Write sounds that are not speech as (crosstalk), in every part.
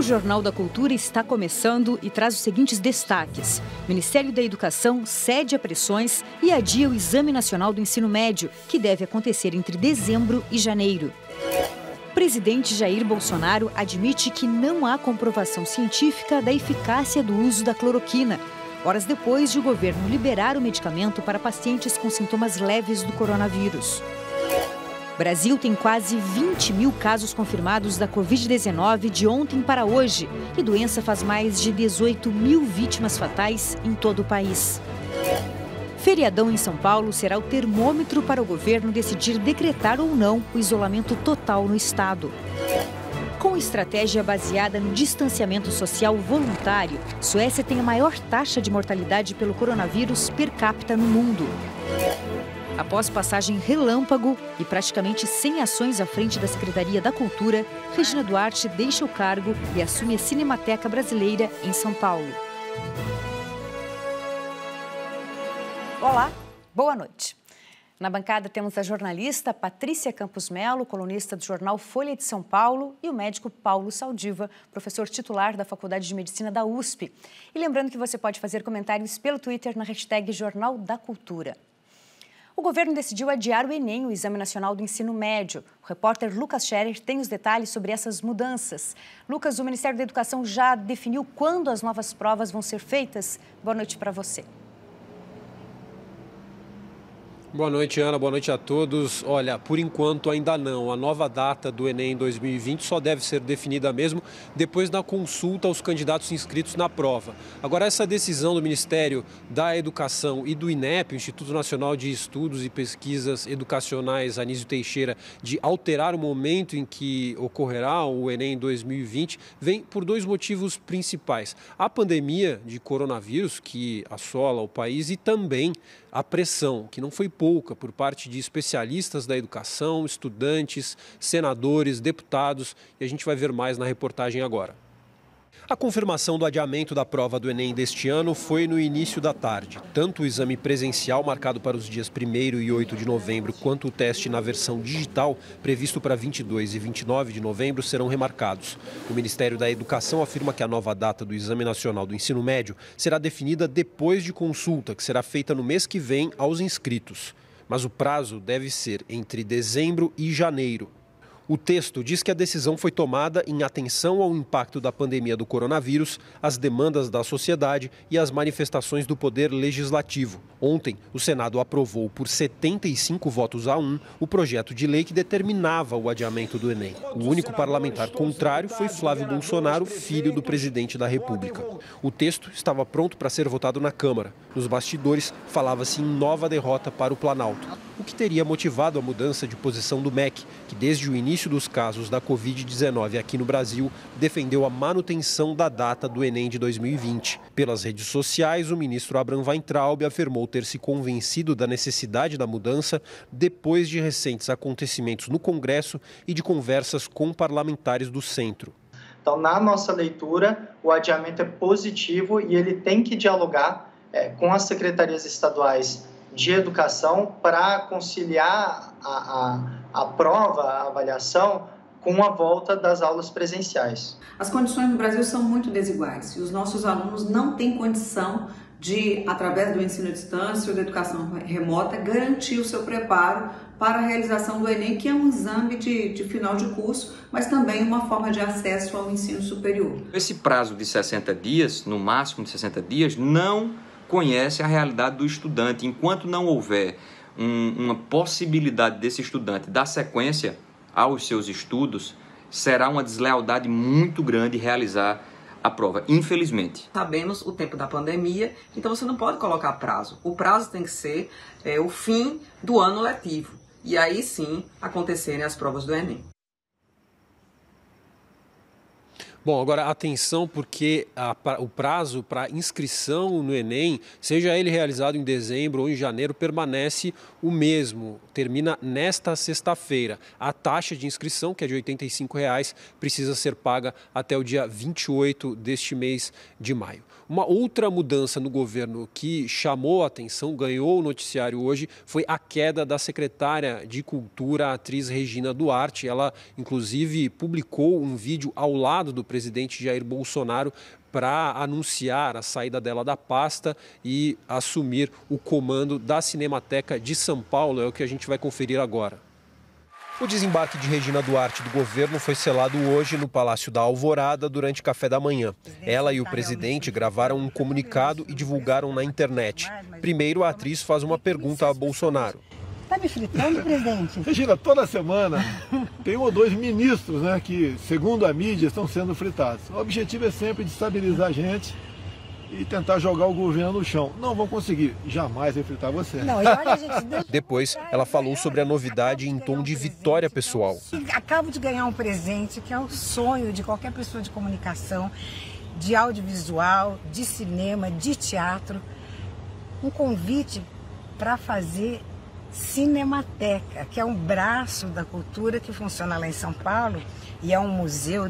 O Jornal da Cultura está começando e traz os seguintes destaques. O Ministério da Educação cede a pressões e adia o Exame Nacional do Ensino Médio, que deve acontecer entre dezembro e janeiro. Presidente Jair Bolsonaro admite que não há comprovação científica da eficácia do uso da cloroquina, horas depois de o governo liberar o medicamento para pacientes com sintomas leves do coronavírus. Brasil tem quase 20 mil casos confirmados da Covid-19 de ontem para hoje. E doença faz mais de 18 mil vítimas fatais em todo o país. Feriadão em São Paulo será o termômetro para o governo decidir decretar ou não o isolamento total no estado. Com estratégia baseada no distanciamento social voluntário, Suécia tem a maior taxa de mortalidade pelo coronavírus per capita no mundo. Após passagem relâmpago e praticamente sem ações à frente da Secretaria da Cultura, Regina Duarte deixa o cargo e assume a Cinemateca Brasileira em São Paulo. Olá, boa noite. Na bancada temos a jornalista Patrícia Campos Melo, colunista do jornal Folha de São Paulo, e o médico Paulo Saldiva, professor titular da Faculdade de Medicina da USP. E lembrando que você pode fazer comentários pelo Twitter na hashtag Jornal da Cultura. O governo decidiu adiar o Enem, o Exame Nacional do Ensino Médio. O repórter Lucas Scherer tem os detalhes sobre essas mudanças. Lucas, o Ministério da Educação já definiu quando as novas provas vão ser feitas? Boa noite para você. Boa noite, Ana. Boa noite a todos. Olha, por enquanto ainda não. A nova data do Enem 2020 só deve ser definida mesmo depois da consulta aos candidatos inscritos na prova. Agora, essa decisão do Ministério da Educação e do INEP, Instituto Nacional de Estudos e Pesquisas Educacionais Anísio Teixeira, de alterar o momento em que ocorrerá o Enem 2020, vem por dois motivos principais: a pandemia de coronavírus que assola o país e também a pressão, que não foi pouca, por parte de especialistas da educação, estudantes, senadores, deputados, e a gente vai ver mais na reportagem agora. A confirmação do adiamento da prova do Enem deste ano foi no início da tarde. Tanto o exame presencial, marcado para os dias 1 e 8 de novembro, quanto o teste na versão digital, previsto para 22 e 29 de novembro, serão remarcados. O Ministério da Educação afirma que a nova data do Exame Nacional do Ensino Médio será definida depois de consulta, que será feita no mês que vem aos inscritos. Mas o prazo deve ser entre dezembro e janeiro. O texto diz que a decisão foi tomada em atenção ao impacto da pandemia do coronavírus, às demandas da sociedade e às manifestações do poder legislativo. Ontem, o Senado aprovou por 75 votos a 1 o projeto de lei que determinava o adiamento do Enem. O único parlamentar contrário foi Flávio Bolsonaro, filho do presidente da República. O texto estava pronto para ser votado na Câmara. Nos bastidores, falava-se em nova derrota para o Planalto, o que teria motivado a mudança de posição do MEC, que desde o início início dos casos da Covid-19 aqui no Brasil, defendeu a manutenção da data do Enem de 2020. Pelas redes sociais, o ministro Abraham Weintraub afirmou ter se convencido da necessidade da mudança depois de recentes acontecimentos no Congresso e de conversas com parlamentares do centro. Então, na nossa leitura, o adiamento é positivo e ele tem que dialogar é, com as secretarias estaduais de educação para conciliar a, a a prova, a avaliação, com a volta das aulas presenciais. As condições no Brasil são muito desiguais e os nossos alunos não têm condição de, através do ensino à distância ou da educação remota, garantir o seu preparo para a realização do Enem, que é um exame de, de, final de curso, mas também uma forma de acesso ao ensino superior. Esse prazo de 60 dias, no máximo de 60 dias, não conhece a realidade do estudante. Enquanto não houver um, uma possibilidade desse estudante dar sequência aos seus estudos, será uma deslealdade muito grande realizar a prova, infelizmente. Sabemos o tempo da pandemia, então você não pode colocar prazo. O prazo tem que ser é, o fim do ano letivo. E aí sim acontecerem as provas do Enem. Bom, agora atenção porque a, o prazo para inscrição no Enem, seja ele realizado em dezembro ou em janeiro, permanece o mesmo. Termina nesta sexta-feira. A taxa de inscrição, que é de R$ 85, reais, precisa ser paga até o dia 28 deste mês de maio. Uma outra mudança no governo que chamou a atenção, ganhou o noticiário hoje, foi a queda da secretária de Cultura, a atriz Regina Duarte. Ela, inclusive, publicou um vídeo ao lado do presidente Jair Bolsonaro para anunciar a saída dela da pasta e assumir o comando da Cinemateca de São Paulo. É o que a gente vai conferir agora. O desembarque de Regina Duarte do governo foi selado hoje no Palácio da Alvorada durante café da manhã. Ela e o presidente gravaram um comunicado e divulgaram na internet. Primeiro, a atriz faz uma pergunta a Bolsonaro. Tá me fritando, presidente? Regina, toda semana tem um ou dois ministros né, que, segundo a mídia, estão sendo fritados. O objetivo é sempre estabilizar a gente e tentar jogar o governo no chão. Não vão conseguir, jamais enfrentar você. Não, gente... (laughs) Depois, ela falou sobre a novidade em tom de vitória pessoal. Acabo de ganhar um presente que é o sonho de qualquer pessoa de comunicação, de audiovisual, de cinema, de teatro. Um convite para fazer Cinemateca, que é um braço da cultura que funciona lá em São Paulo e é um museu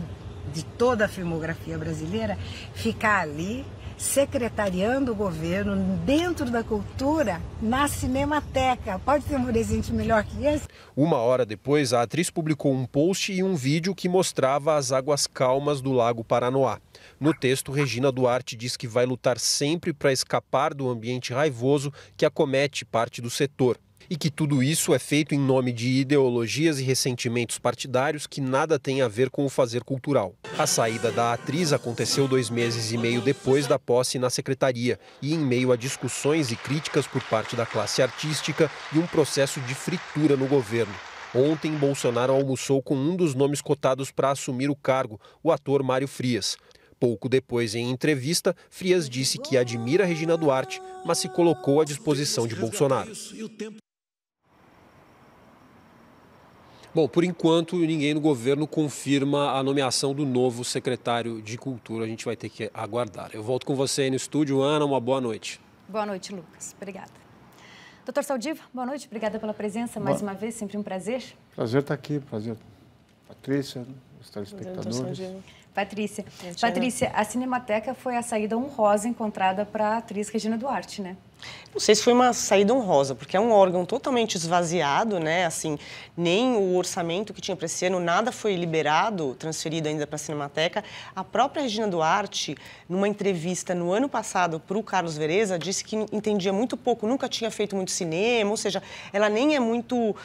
de toda a filmografia brasileira, ficar ali secretariando o governo dentro da cultura na Cinemateca. Pode ter um presente melhor que esse? Uma hora depois, a atriz publicou um post e um vídeo que mostrava as águas calmas do Lago Paranoá. No texto, Regina Duarte diz que vai lutar sempre para escapar do ambiente raivoso que acomete parte do setor e que tudo isso é feito em nome de ideologias e ressentimentos partidários que nada tem a ver com o fazer cultural. A saída da atriz aconteceu dois meses e meio depois da posse na secretaria e em meio a discussões e críticas por parte da classe artística e um processo de fritura no governo. Ontem, Bolsonaro almoçou com um dos nomes cotados para assumir o cargo, o ator Mário Frias. Pouco depois, em entrevista, Frias disse que admira Regina Duarte, mas se colocou à disposição de Bolsonaro. Bom, por enquanto, ninguém no governo confirma a nomeação do novo secretário de Cultura. A gente vai ter que aguardar. Eu volto com você aí no estúdio. Ana, uma boa noite. Boa noite, Lucas. Obrigada. Doutor Saldiva, boa noite. Obrigada pela presença mais uma vez. Sempre um prazer. Prazer estar tá aqui. Prazer, Patrícia, os telespectadores. Patrícia, Patrícia, a Cinemateca foi a saída honrosa encontrada para a atriz Regina Duarte, né? Não sei se foi uma saída honrosa, porque é um órgão totalmente esvaziado, né? Assim, nem o orçamento que tinha para esse ano, nada foi liberado, transferido ainda para a Cinemateca. A própria Regina Duarte, numa entrevista no ano passado para o Carlos Vereza, disse que entendia muito pouco, nunca tinha feito muito cinema, ou seja, ela nem é muito uh,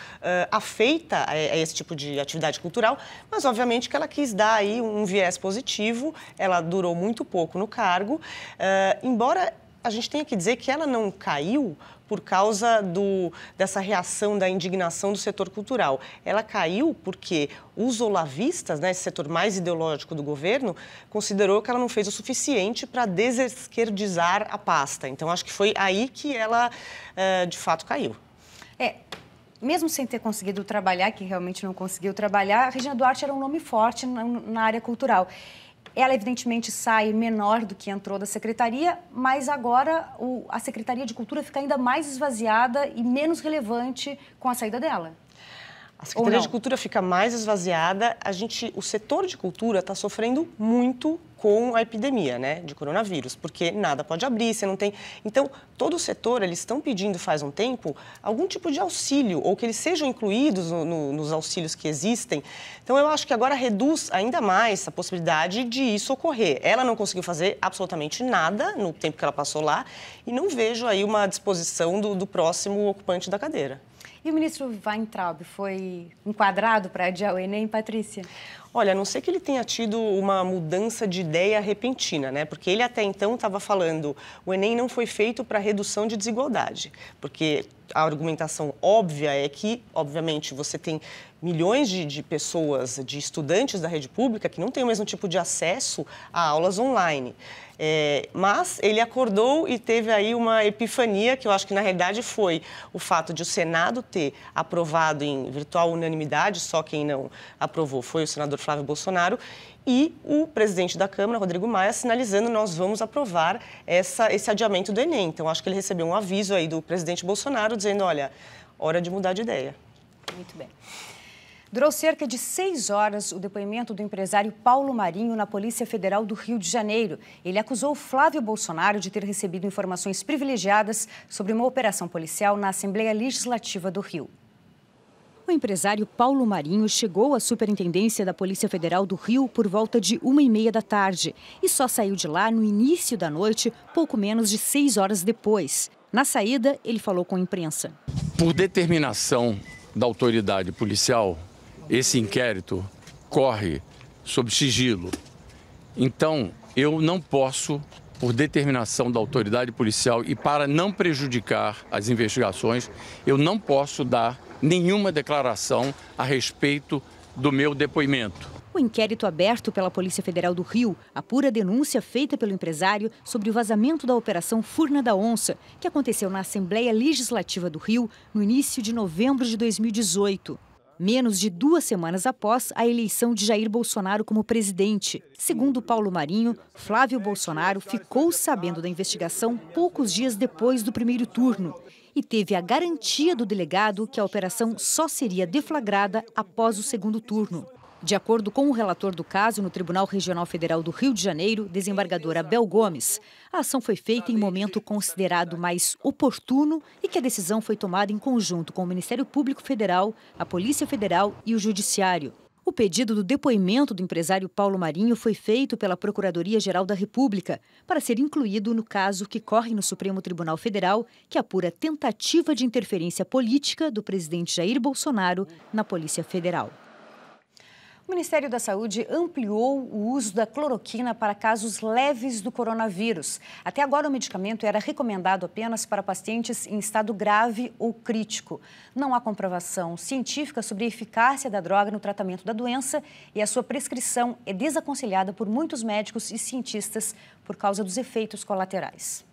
afeita a, a, esse tipo de atividade cultural, mas obviamente que ela quis dar aí um viés positivo, ela durou muito pouco no cargo, uh, embora a gente tem que dizer que ela não caiu por causa do, dessa reação da indignação do setor cultural. Ela caiu porque os olavistas, né, esse setor mais ideológico do governo, considerou que ela não fez o suficiente para desesquerdizar a pasta. Então, acho que foi aí que ela, eh, de fato, caiu. É, mesmo sem ter conseguido trabalhar, que realmente não conseguiu trabalhar, a Regina Duarte era um nome forte na, na área cultural. Ela, evidentemente, sai menor do que entrou da secretaria, mas agora o, a Secretaria de Cultura fica ainda mais esvaziada e menos relevante com a saída dela. A Secretaria de Cultura fica mais esvaziada. A gente, o setor de cultura está sofrendo muito com a epidemia, né, de coronavírus, porque nada pode abrir, você não tem. Então, todo o setor eles estão pedindo faz um tempo algum tipo de auxílio ou que eles sejam incluídos no, no, nos auxílios que existem. Então, eu acho que agora reduz ainda mais a possibilidade de isso ocorrer. Ela não conseguiu fazer absolutamente nada no tempo que ela passou lá e não vejo aí uma disposição do, do próximo ocupante da cadeira. E o ministro Weintraub foi enquadrado para adiar o Enem, Patrícia? Olha, a não ser que ele tenha tido uma mudança de ideia repentina, né? Porque ele até então estava falando o Enem não foi feito para redução de desigualdade. Porque a argumentação óbvia é que, obviamente, você tem milhões de, de, pessoas, de estudantes da rede pública que não têm o mesmo tipo de acesso a aulas online. É, mas ele acordou e teve aí uma epifania, que eu acho que na realidade foi o fato de o Senado ter aprovado em virtual unanimidade, só quem não aprovou foi o senador Flávio Bolsonaro, e o presidente da Câmara, Rodrigo Maia, sinalizando nós vamos aprovar essa, esse adiamento do Enem. Então, acho que ele recebeu um aviso aí do presidente Bolsonaro dizendo, olha, hora de mudar de ideia. Muito bem. Durou cerca de seis horas o depoimento do empresário Paulo Marinho na Polícia Federal do Rio de Janeiro. Ele acusou Flávio Bolsonaro de ter recebido informações privilegiadas sobre uma operação policial na Assembleia Legislativa do Rio. O empresário Paulo Marinho chegou à Superintendência da Polícia Federal do Rio por volta de uma e meia da tarde e só saiu de lá no início da noite, pouco menos de seis horas depois. Na saída, ele falou com a imprensa. Por determinação da autoridade policial, esse inquérito corre sob sigilo. Então, eu não posso, por determinação da autoridade policial e para não prejudicar as investigações, eu não posso dar nenhuma declaração a respeito do meu depoimento. O inquérito aberto pela Polícia Federal do Rio apura a denúncia feita pelo empresário sobre o vazamento da Operação Furna da Onça, que aconteceu na Assembleia Legislativa do Rio no início de novembro de 2018 menos de duas semanas após a eleição de Jair Bolsonaro como presidente. Segundo Paulo Marinho, Flávio Bolsonaro ficou sabendo da investigação poucos dias depois do primeiro turno e teve a garantia do delegado que a operação só seria deflagrada após o segundo turno. De acordo com o relator do caso no Tribunal Regional Federal do Rio de Janeiro, desembargadora Abel Gomes, a ação foi feita em momento considerado mais oportuno e que a decisão foi tomada em conjunto com o Ministério Público Federal, a Polícia Federal e o Judiciário. O pedido do depoimento do empresário Paulo Marinho foi feito pela Procuradoria-Geral da República para ser incluído no caso que corre no Supremo Tribunal Federal, que apura tentativa de interferência política do presidente Jair Bolsonaro na Polícia Federal. O Ministério da Saúde ampliou o uso da cloroquina para casos leves do coronavírus. Até agora, o medicamento era recomendado apenas para pacientes em estado grave ou crítico. Não há comprovação científica sobre a eficácia da droga no tratamento da doença e a sua prescrição é desaconselhada por muitos médicos e cientistas por causa dos efeitos colaterais.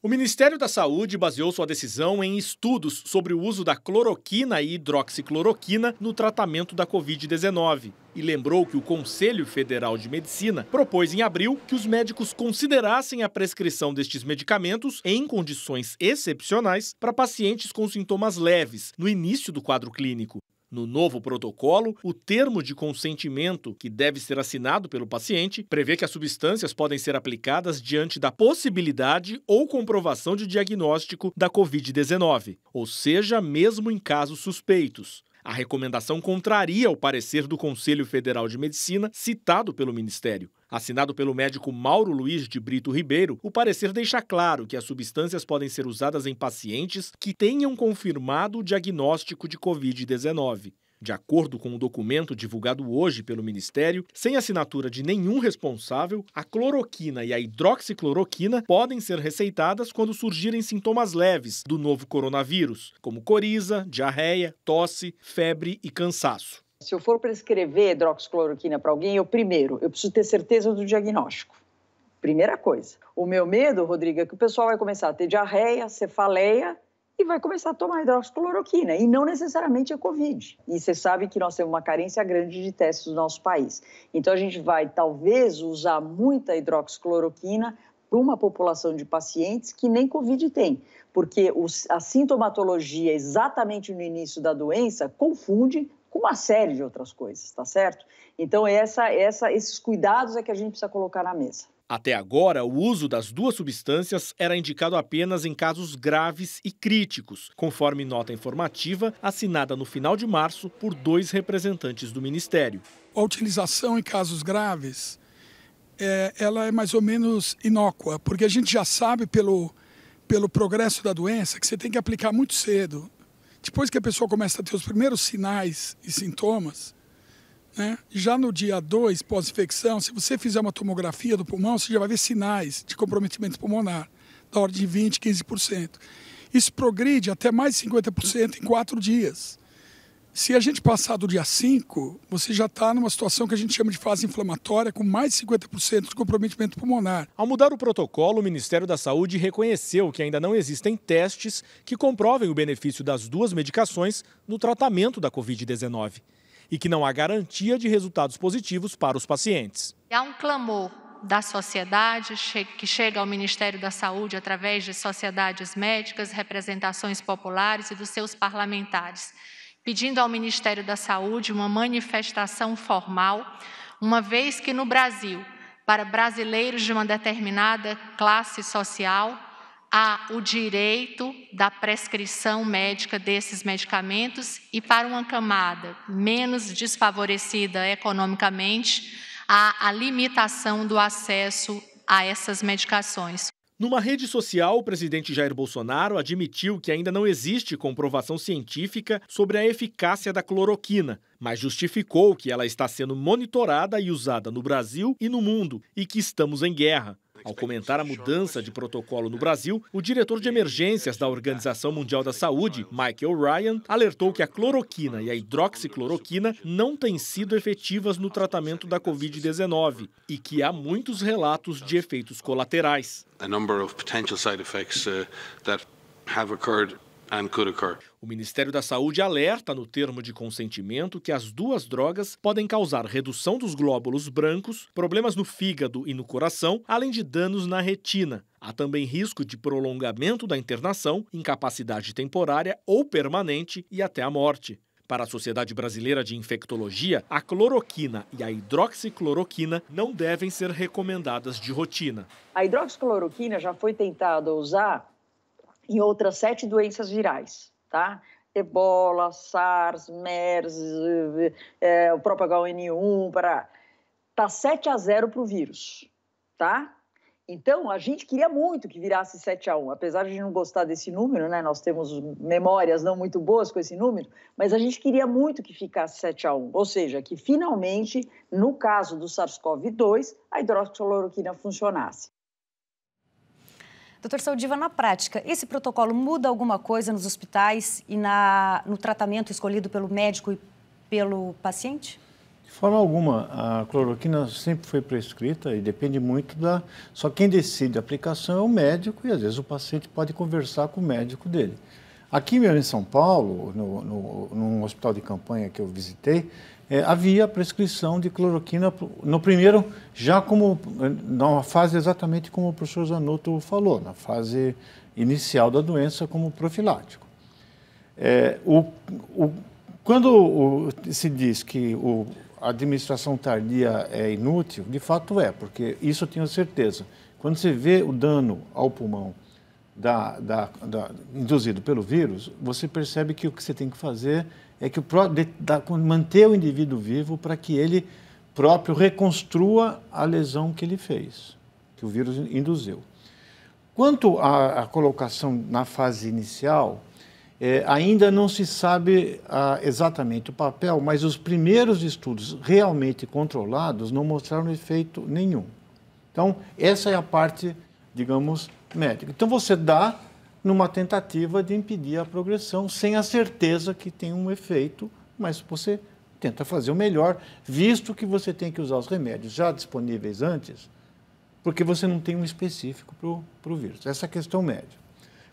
O Ministério da Saúde baseou sua decisão em estudos sobre o uso da cloroquina e hidroxicloroquina no tratamento da Covid-19 e lembrou que o Conselho Federal de Medicina propôs em abril que os médicos considerassem a prescrição destes medicamentos em condições excepcionais para pacientes com sintomas leves no início do quadro clínico. No novo protocolo, o termo de consentimento que deve ser assinado pelo paciente prevê que as substâncias podem ser aplicadas diante da possibilidade ou comprovação de diagnóstico da Covid-19, ou seja, mesmo em casos suspeitos. A recomendação contraria o parecer do Conselho Federal de Medicina citado pelo Ministério. Assinado pelo médico Mauro Luiz de Brito Ribeiro, o parecer deixa claro que as substâncias podem ser usadas em pacientes que tenham confirmado o diagnóstico de Covid-19. De acordo com o um documento divulgado hoje pelo Ministério, sem assinatura de nenhum responsável, a cloroquina e a hidroxicloroquina podem ser receitadas quando surgirem sintomas leves do novo coronavírus, como coriza, diarreia, tosse, febre e cansaço. Se eu for prescrever hidroxicloroquina para alguém, eu primeiro, eu preciso ter certeza do diagnóstico. Primeira coisa. O meu medo, Rodrigo, é que o pessoal vai começar a ter diarreia, cefaleia e vai começar a tomar hidroxicloroquina, e não necessariamente a Covid. E você sabe que nós temos uma carência grande de testes no nosso país. Então, a gente vai, talvez, usar muita hidroxicloroquina para uma população de pacientes que nem Covid tem, porque a sintomatologia exatamente no início da doença confunde com uma série de outras coisas, tá certo? Então, essa, essa, esses cuidados é que a gente precisa colocar na mesa. Até agora, o uso das duas substâncias era indicado apenas em casos graves e críticos, conforme nota informativa assinada no final de março por dois representantes do Ministério. A utilização em casos graves é, ela é mais ou menos inócua, porque a gente já sabe pelo, pelo progresso da doença que você tem que aplicar muito cedo. Depois que a pessoa começa a ter os primeiros sinais e sintomas, né? Já no dia 2, pós-infecção, se você fizer uma tomografia do pulmão, você já vai ver sinais de comprometimento pulmonar, da ordem de 20%, 15%. Isso progride até mais de 50% em quatro dias. Se a gente passar do dia 5, você já está numa situação que a gente chama de fase inflamatória, com mais de 50% de comprometimento pulmonar. Ao mudar o protocolo, o Ministério da Saúde reconheceu que ainda não existem testes que comprovem o benefício das duas medicações no tratamento da Covid-19 e que não há garantia de resultados positivos para os pacientes. Há um clamor da sociedade, que chega ao Ministério da Saúde através de sociedades médicas, representações populares e dos seus parlamentares, pedindo ao Ministério da Saúde uma manifestação formal, uma vez que no Brasil, para brasileiros de uma determinada classe social, há o direito da prescrição médica desses medicamentos e para uma camada menos desfavorecida economicamente, há a limitação do acesso a essas medicações. Numa rede social, o presidente Jair Bolsonaro admitiu que ainda não existe comprovação científica sobre a eficácia da cloroquina, mas justificou que ela está sendo monitorada e usada no Brasil e no mundo e que estamos em guerra. Ao comentar a mudança de protocolo no Brasil, o diretor de emergências da Organização Mundial da Saúde, Michael Ryan, alertou que a cloroquina e a hidroxicloroquina não têm sido efetivas no tratamento da Covid-19 e que há muitos relatos de efeitos colaterais. A number of potential side effects uh, that have occurred and could occur. O Ministério da Saúde alerta no termo de consentimento que as duas drogas podem causar redução dos glóbulos brancos, problemas no fígado e no coração, além de danos na retina. Há também risco de prolongamento da internação, incapacidade temporária ou permanente e até a morte. Para a Sociedade Brasileira de Infectologia, a cloroquina e a hidroxicloroquina não devem ser recomendadas de rotina. A hidroxicloroquina já foi tentada usar em outras sete doenças virais tá? Ebola, SARS, MERS, é, é o próprio H1N1, para tá 7 a 0 para o vírus, tá? Então, a gente queria muito que virasse 7 a 1, apesar de não gostar desse número, né? Nós temos memórias não muito boas com esse número, mas a gente queria muito que ficasse 7 a 1, ou seja, que finalmente, no caso do SARS-CoV-2, a hidroxiloroquina funcionasse. Doutor Saudiva, na prática, esse protocolo muda alguma coisa nos hospitais e na, no tratamento escolhido pelo médico e pelo paciente? De forma alguma, a cloroquina sempre foi prescrita e depende muito da. Só quem decide a aplicação é o médico e às vezes o paciente pode conversar com o médico dele. Aqui mesmo em São Paulo, no, no, num hospital de campanha que eu visitei, é, havia prescrição de cloroquina no primeiro, já como na fase exatamente como o professor Zanotto falou, na fase inicial da doença como profilático. É, o, o, quando o, se diz que a administração tardia é inútil, de fato é, porque isso eu tenho certeza. Quando você vê o dano ao pulmão da, da, da, induzido pelo vírus, você percebe que o que você tem que fazer é é que o manter o indivíduo vivo para que ele próprio reconstrua a lesão que ele fez, que o vírus induziu. Quanto à, à colocação na fase inicial, é, ainda não se sabe ah, exatamente o papel, mas os primeiros estudos realmente controlados não mostraram efeito nenhum. Então, essa é a parte, digamos, médica. Então, você dá numa tentativa de impedir a progressão, sem a certeza que tem um efeito, mas você tenta fazer o melhor, visto que você tem que usar os remédios já disponíveis antes, porque você não tem um específico para o vírus. Essa é a questão média.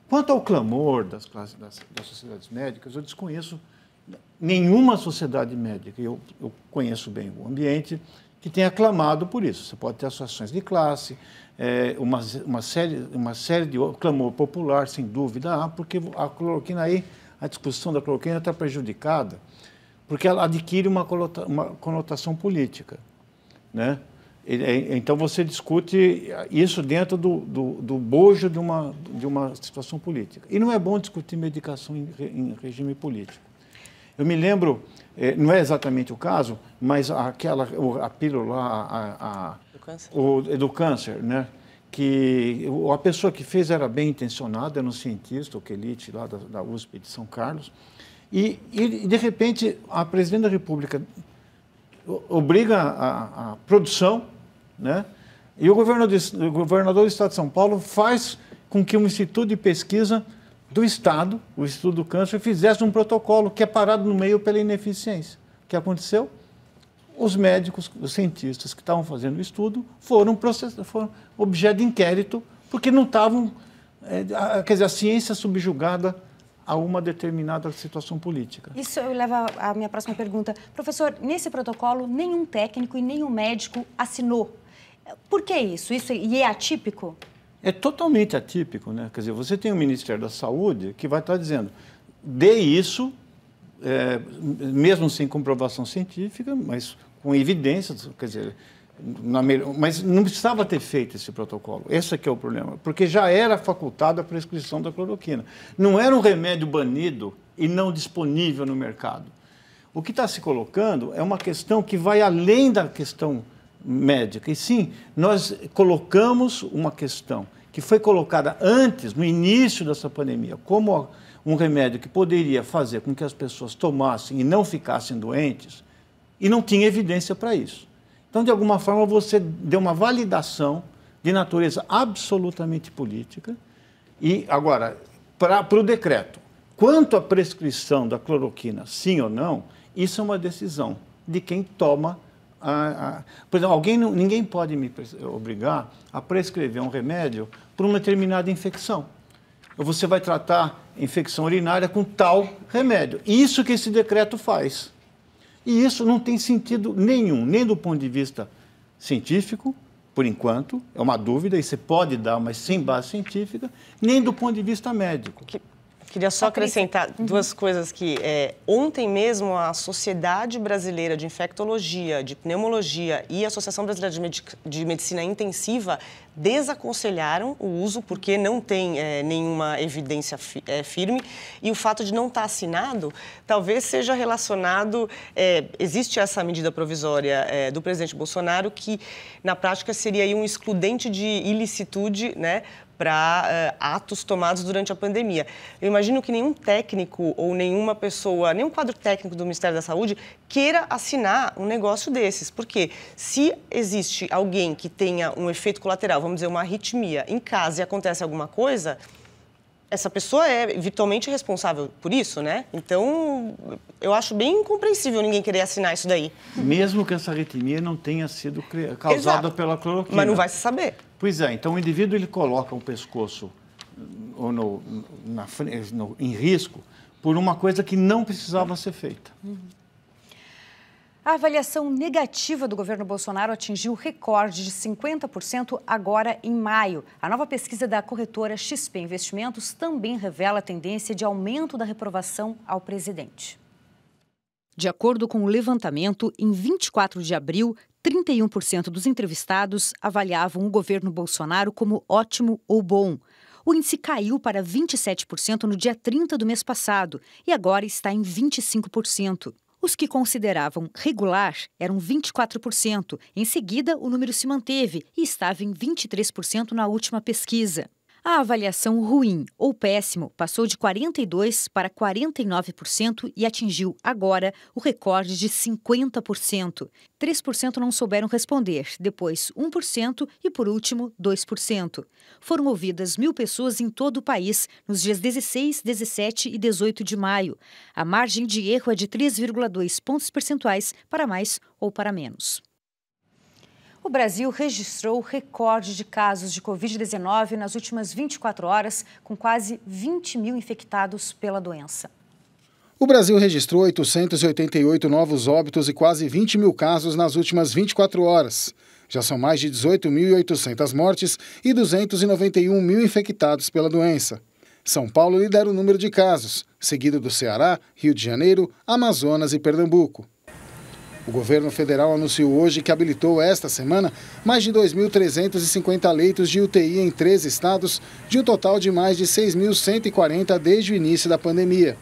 Quanto ao clamor das, classes, das, das sociedades médicas, eu desconheço nenhuma sociedade médica, eu, eu conheço bem o ambiente, que tem aclamado por isso. Você pode ter associações de classe, é, uma, uma, série, uma série de clamor popular, sem dúvida, ah, porque a cloroquina aí, a discussão da cloroquina está prejudicada, porque ela adquire uma, uma conotação política. Né? É, então você discute isso dentro do, do, do, bojo de uma, de uma situação política. E não é bom discutir medicação em, em regime político. Eu me lembro, eh, não é exatamente o caso, mas aquela, a pílula, a, a, do, câncer. O, é do câncer, né? que a pessoa que fez era bem intencionada, era um cientista, o Kelite, lá da, da USP de São Carlos, e, e, de repente, a presidente da República obriga a, a produção, né? e o governador, o governador do Estado de São Paulo faz com que um instituto de pesquisa do Estado, o Instituto do Câncer, fizesse um protocolo que é parado no meio pela ineficiência. O que aconteceu? Os médicos, os cientistas que estavam fazendo o estudo foram, foram objeto de inquérito porque não estavam, é, quer dizer, a ciência subjugada a uma determinada situação política. Isso leva à minha próxima pergunta. Professor, nesse protocolo, nenhum técnico e nenhum médico assinou. Por que isso? Isso é, e é atípico? é totalmente atípico. Né? Quer dizer, você tem o Ministério da Saúde que vai estar dizendo, dê isso, é, mesmo sem comprovação científica, mas com evidências, quer dizer, na, mas não precisava ter feito esse protocolo. Esse é que é o problema, porque já era facultada a prescrição da cloroquina. Não era um remédio banido e não disponível no mercado. O que está se colocando é uma questão que vai além da questão médica. E sim, nós colocamos uma questão que foi colocada antes, no início dessa pandemia, como um remédio que poderia fazer com que as pessoas tomassem e não ficassem doentes, e não tinha evidência para isso. Então, de alguma forma, você deu uma validação de natureza absolutamente política. E, agora, para o decreto, quanto à prescrição da cloroquina, sim ou não, isso é uma decisão de quem toma. A, a... Por exemplo, alguém, ninguém pode me obrigar a prescrever um remédio por uma determinada infecção. Você vai tratar infecção urinária com tal remédio. Isso que esse decreto faz. E isso não tem sentido nenhum, nem do ponto de vista científico, por enquanto, é uma dúvida, e você pode dar, mas sem base científica, nem do ponto de vista médico. Que Queria só acrescentar uhum. duas coisas que é, ontem mesmo a Sociedade Brasileira de Infectologia, de Pneumologia e a Associação Brasileira de, Medic de Medicina Intensiva desaconselharam o uso porque não tem é, nenhuma evidência fi é, firme e o fato de não estar tá assinado talvez seja relacionado é, existe essa medida provisória é, do presidente Bolsonaro que na prática seria um excludente de ilicitude, né, para uh, eh, atos tomados durante a pandemia. Eu imagino que nenhum técnico ou nenhuma pessoa, nenhum quadro técnico do Ministério da Saúde queira assinar um negócio desses, porque se existe alguém que tenha um efeito colateral, vamos dizer uma arritmia, em casa e acontece alguma coisa, essa pessoa é virtualmente responsável por isso, né? Então, eu acho bem incompreensível ninguém querer assinar isso daí. Mesmo que essa arritmia não tenha sido causada Exato. pela cloroquina. Mas não vai se saber. Pois é, então o indivíduo ele coloca o um pescoço hum, ou no, na, no, em risco por uma coisa que não precisava ser feita. Uhum. A avaliação negativa do governo Bolsonaro atingiu recorde de 50% agora em maio. A nova pesquisa da corretora XP Investimentos também revela a tendência de aumento da reprovação ao presidente. De acordo com o levantamento, em 24 de abril, 31% dos entrevistados avaliavam o governo Bolsonaro como ótimo ou bom. O índice caiu para 27% no dia 30 do mês passado e agora está em 25%. Os que consideravam regular eram 24%. Em seguida, o número se manteve e estava em 23% na última pesquisa. A avaliação ruim ou péssimo passou de 42% para 49% e atingiu agora o recorde de 50%. 3% não souberam responder, depois 1% e, por último, 2%. Foram ouvidas mil pessoas em todo o país nos dias 16, 17 e 18 de maio. A margem de erro é de 3,2 pontos percentuais para mais ou para menos. O Brasil registrou recorde de casos de Covid-19 nas últimas 24 horas, com quase 20 mil infectados pela doença. O Brasil registrou 888 novos óbitos e quase 20 mil casos nas últimas 24 horas. Já são mais de 18.800 mortes e 291 mil infectados pela doença. São Paulo lidera o número de casos, seguido do Ceará, Rio de Janeiro, Amazonas e Pernambuco. O governo federal anunciou hoje que habilitou esta semana mais de 2.350 leitos de UTI em três estados, de um total de mais de 6.140 desde o início da pandemia.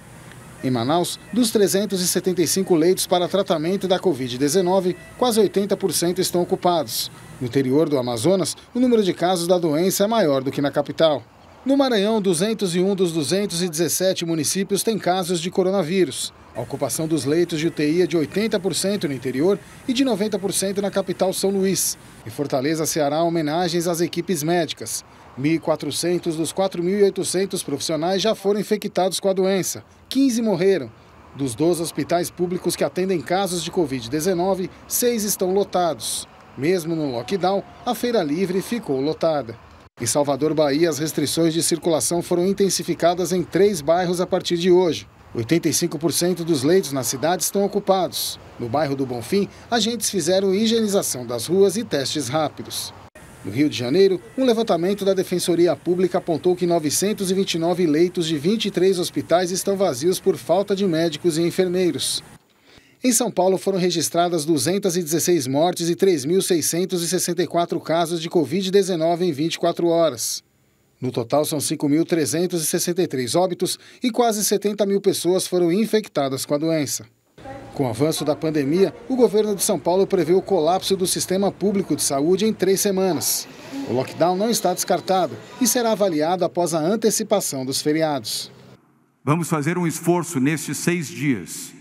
Em Manaus, dos 375 leitos para tratamento da Covid-19, quase 80% estão ocupados. No interior do Amazonas, o número de casos da doença é maior do que na capital. No Maranhão, 201 dos 217 municípios têm casos de coronavírus. A ocupação dos leitos de UTI é de 80% no interior e de 90% na capital São Luís. Em Fortaleza, Ceará, homenagens às equipes médicas. 1.400 dos 4.800 profissionais já foram infectados com a doença. 15 morreram. Dos 12 hospitais públicos que atendem casos de Covid-19, seis estão lotados. Mesmo no lockdown, a Feira Livre ficou lotada. Em Salvador, Bahia, as restrições de circulação foram intensificadas em três bairros a partir de hoje. 85% dos leitos na cidade estão ocupados. No bairro do Bonfim, agentes fizeram higienização das ruas e testes rápidos. No Rio de Janeiro, um levantamento da Defensoria Pública apontou que 929 leitos de 23 hospitais estão vazios por falta de médicos e enfermeiros. Em São Paulo foram registradas 216 mortes e 3.664 casos de Covid-19 em 24 horas. No total, são 5.363 óbitos e quase 70 mil pessoas foram infectadas com a doença. Com o avanço da pandemia, o governo de São Paulo prevê o colapso do sistema público de saúde em três semanas. O lockdown não está descartado e será avaliado após a antecipação dos feriados. Vamos fazer um esforço nestes seis dias,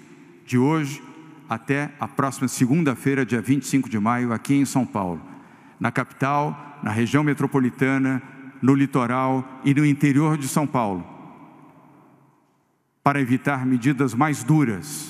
de hoje até a próxima segunda-feira, dia 25 de maio, aqui em São Paulo, na capital, na região metropolitana, no litoral e no interior de São Paulo, para evitar medidas mais duras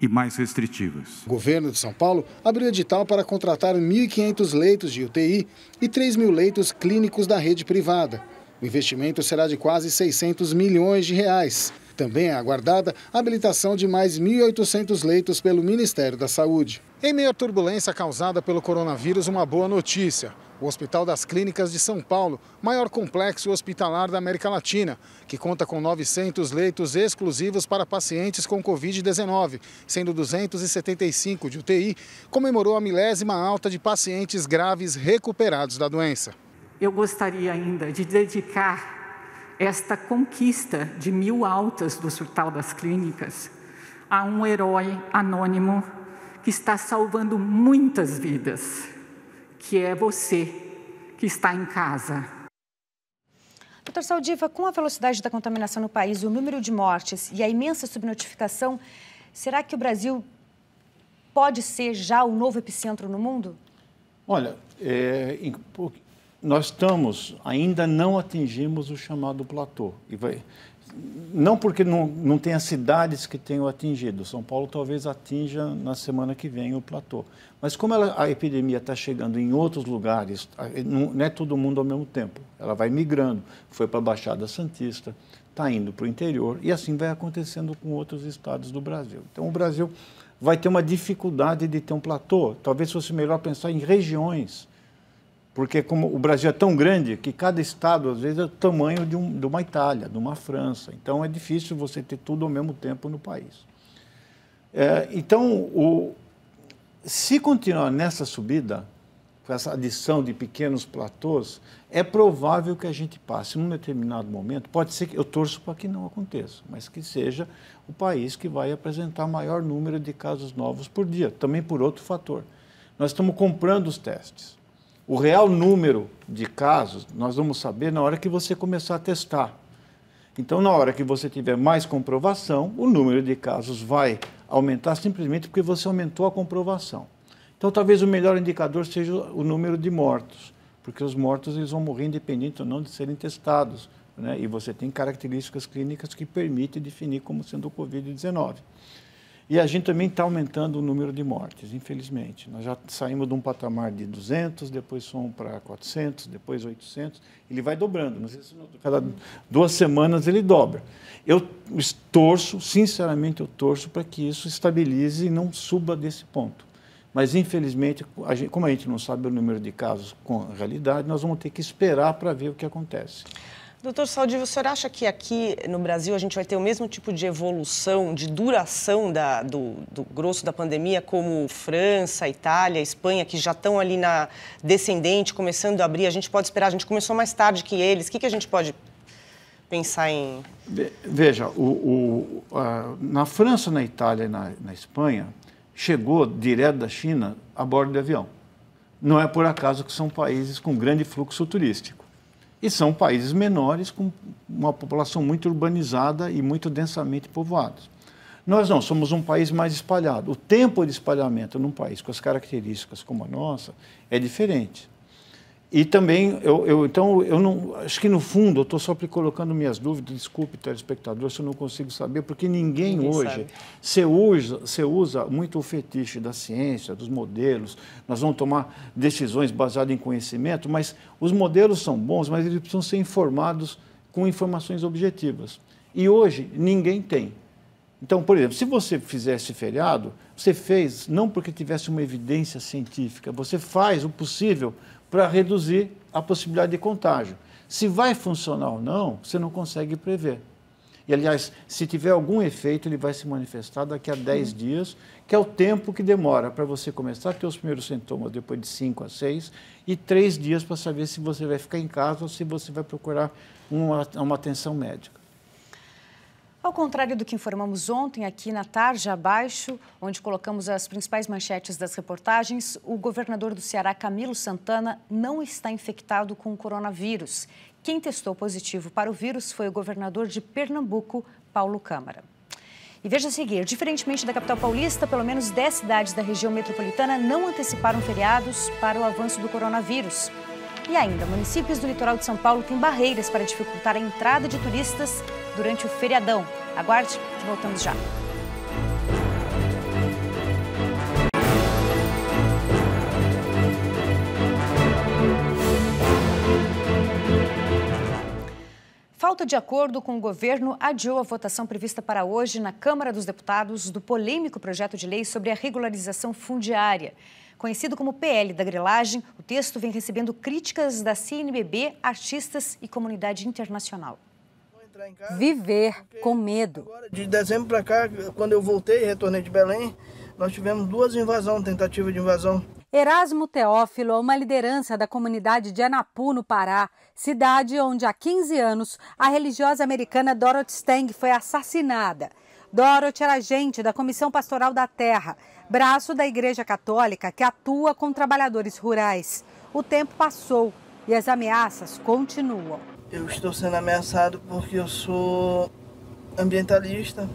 e mais restritivas. O governo de São Paulo abriu edital para contratar 1.500 leitos de UTI e 3.000 leitos clínicos da rede privada. O investimento será de quase 600 milhões de reais. Também é aguardada a habilitação de mais 1.800 leitos pelo Ministério da Saúde. Em meio à turbulência causada pelo coronavírus, uma boa notícia o Hospital das Clínicas de São Paulo, maior complexo hospitalar da América Latina, que conta com 900 leitos exclusivos para pacientes com Covid-19, sendo 275 de UTI, comemorou a milésima alta de pacientes graves recuperados da doença. Eu gostaria ainda de dedicar esta conquista de mil altas do Hospital das Clínicas a um herói anônimo que está salvando muitas vidas que é você que está em casa. Doutor Saldiva, com a velocidade da contaminação no país, o número de mortes e a imensa subnotificação, será que o Brasil pode ser já o novo epicentro no mundo? Olha, é, nós estamos, ainda não atingimos o chamado platô. E vai, não porque não, não tenha cidades que tenham atingido, São Paulo talvez atinja na semana que vem o platô, mas como ela, a epidemia está chegando em outros lugares, não, não é todo mundo ao mesmo tempo, ela vai migrando, foi para a Baixada Santista, está indo para o interior, e assim vai acontecendo com outros estados do Brasil. Então o Brasil vai ter uma dificuldade de ter um platô, talvez fosse melhor pensar em regiões, porque como o Brasil é tão grande que cada estado, às vezes, é o tamanho de, um, de uma Itália, de uma França. Então, é difícil você ter tudo ao mesmo tempo no país. É, então, o, se continuar nessa subida, com essa adição de pequenos platôs, é provável que a gente passe num determinado momento. Pode ser que eu torço para que não aconteça, mas que seja o país que vai apresentar maior número de casos novos por dia, também por outro fator. Nós estamos comprando os testes. O real número de casos nós vamos saber na hora que você começar a testar. Então, na hora que você tiver mais comprovação, o número de casos vai aumentar simplesmente porque você aumentou a comprovação. Então, talvez o melhor indicador seja o número de mortos, porque os mortos eles vão morrer independente ou não de serem testados. Né? E você tem características clínicas que permitem definir como sendo o Covid-19. E a gente também está aumentando o número de mortes, infelizmente. Nós já saímos de um patamar de 200, depois fomos para 400, depois 800. Ele vai dobrando, mas isso, cada duas semanas ele dobra. Eu torço, sinceramente, eu torço para que isso estabilize e não suba desse ponto. Mas, infelizmente, a gente, como a gente não sabe o número de casos com realidade, nós vamos ter que esperar para ver o que acontece. Doutor Saldivo, o senhor acha que aqui no Brasil a gente vai ter o mesmo tipo de evolução, de duração da, do, do, grosso da pandemia, como França, Itália, Espanha, que já estão ali na descendente, começando a abrir? A gente pode esperar, a gente começou mais tarde que eles. O que, que a gente pode pensar em. Veja, o, o, a, na França, na Itália e na, na Espanha, chegou direto da China a bordo de avião. Não é por acaso que são países com grande fluxo turístico. E são países menores com uma população muito urbanizada e muito densamente povoados. Nós não, somos um país mais espalhado. O tempo de espalhamento num país com as características como a nossa é diferente. E também, eu, eu, então, eu não, acho que no fundo, eu estou só colocando minhas dúvidas, desculpe, telespectador, se eu não consigo saber, porque ninguém, ninguém hoje, você usa, você usa muito o fetiche da ciência, dos modelos, nós vamos tomar decisões baseadas em conhecimento, mas os modelos são bons, mas eles precisam ser informados com informações objetivas. E hoje, ninguém tem. Então, por exemplo, se você fizesse feriado, você fez não porque tivesse uma evidência científica, você faz o possível para reduzir a possibilidade de contágio. Se vai funcionar ou não, você não consegue prever. E, aliás, se tiver algum efeito, ele vai se manifestar daqui a 10 hum. dias, que é o tempo que demora para você começar a ter os primeiros sintomas, depois de 5 a 6, e 3 dias para saber se você vai ficar em casa ou se você vai procurar uma, uma atenção médica. Ao contrário do que informamos ontem aqui na tarde abaixo, onde colocamos as principais manchetes das reportagens, o governador do Ceará, Camilo Santana, não está infectado com o coronavírus. Quem testou positivo para o vírus foi o governador de Pernambuco, Paulo Câmara. E veja a seguir, diferentemente da capital paulista, pelo menos 10 cidades da região metropolitana não anteciparam feriados para o avanço do coronavírus. E ainda, municípios do litoral de São Paulo têm barreiras para dificultar a entrada de turistas durante o feriadão. Aguarde, voltamos já. Falta de acordo com o governo adiou a votação prevista para hoje na Câmara dos Deputados do polêmico projeto de lei sobre a regularização fundiária. Conhecido como PL da grilagem, o texto vem recebendo críticas da CNBB, artistas e comunidade internacional casa, viver com medo. Agora, de dezembro para cá, quando eu voltei e retornei de Belém, nós tivemos duas invasões, tentativa de invasão. Erasmo Teófilo é uma liderança da comunidade de Anapu, no Pará, cidade onde há 15 anos a religiosa americana Dorothy Stang foi assassinada. Dorothy era agente da Comissão Pastoral da Terra, braço da Igreja Católica que atua com trabalhadores rurais. O tempo passou e as ameaças continuam eu estou sendo ameaçado porque eu sou ambientalista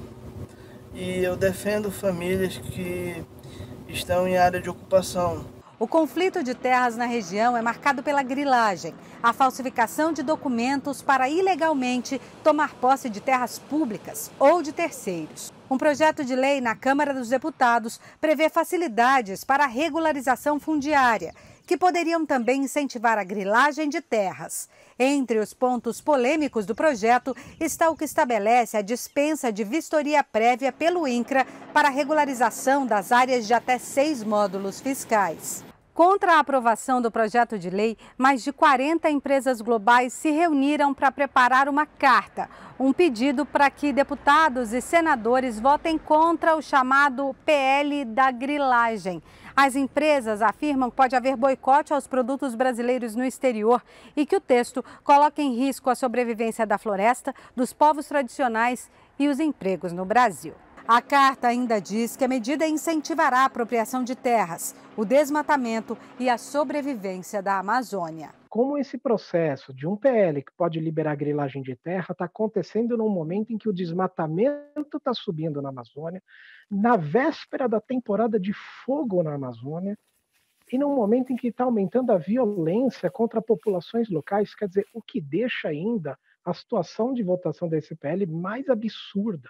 e eu defendo famílias que estão em área de ocupação. O conflito de terras na região é marcado pela grilagem, a falsificação de documentos para ilegalmente tomar posse de terras públicas ou de terceiros. Um projeto de lei na Câmara dos Deputados prevê facilidades para a regularização fundiária que poderiam também incentivar a grilagem de terras. Entre os pontos polêmicos do projeto está o que estabelece a dispensa de vistoria prévia pelo INCRA para regularização das áreas de até seis módulos fiscais. Contra a aprovação do projeto de lei, mais de 40 empresas globais se reuniram para preparar uma carta, um pedido para que deputados e senadores votem contra o chamado PL da grilagem. As empresas afirmam que pode haver boicote aos produtos brasileiros no exterior e que o texto coloca em risco a sobrevivência da floresta, dos povos tradicionais e os empregos no Brasil. A carta ainda diz que a medida incentivará a apropriação de terras, o desmatamento e a sobrevivência da Amazônia. Como esse processo de um PL que pode liberar grilagem de terra está acontecendo num momento em que o desmatamento está subindo na Amazônia, na véspera da temporada de fogo na Amazônia, e num momento em que está aumentando a violência contra populações locais, quer dizer, o que deixa ainda a situação de votação desse PL mais absurda.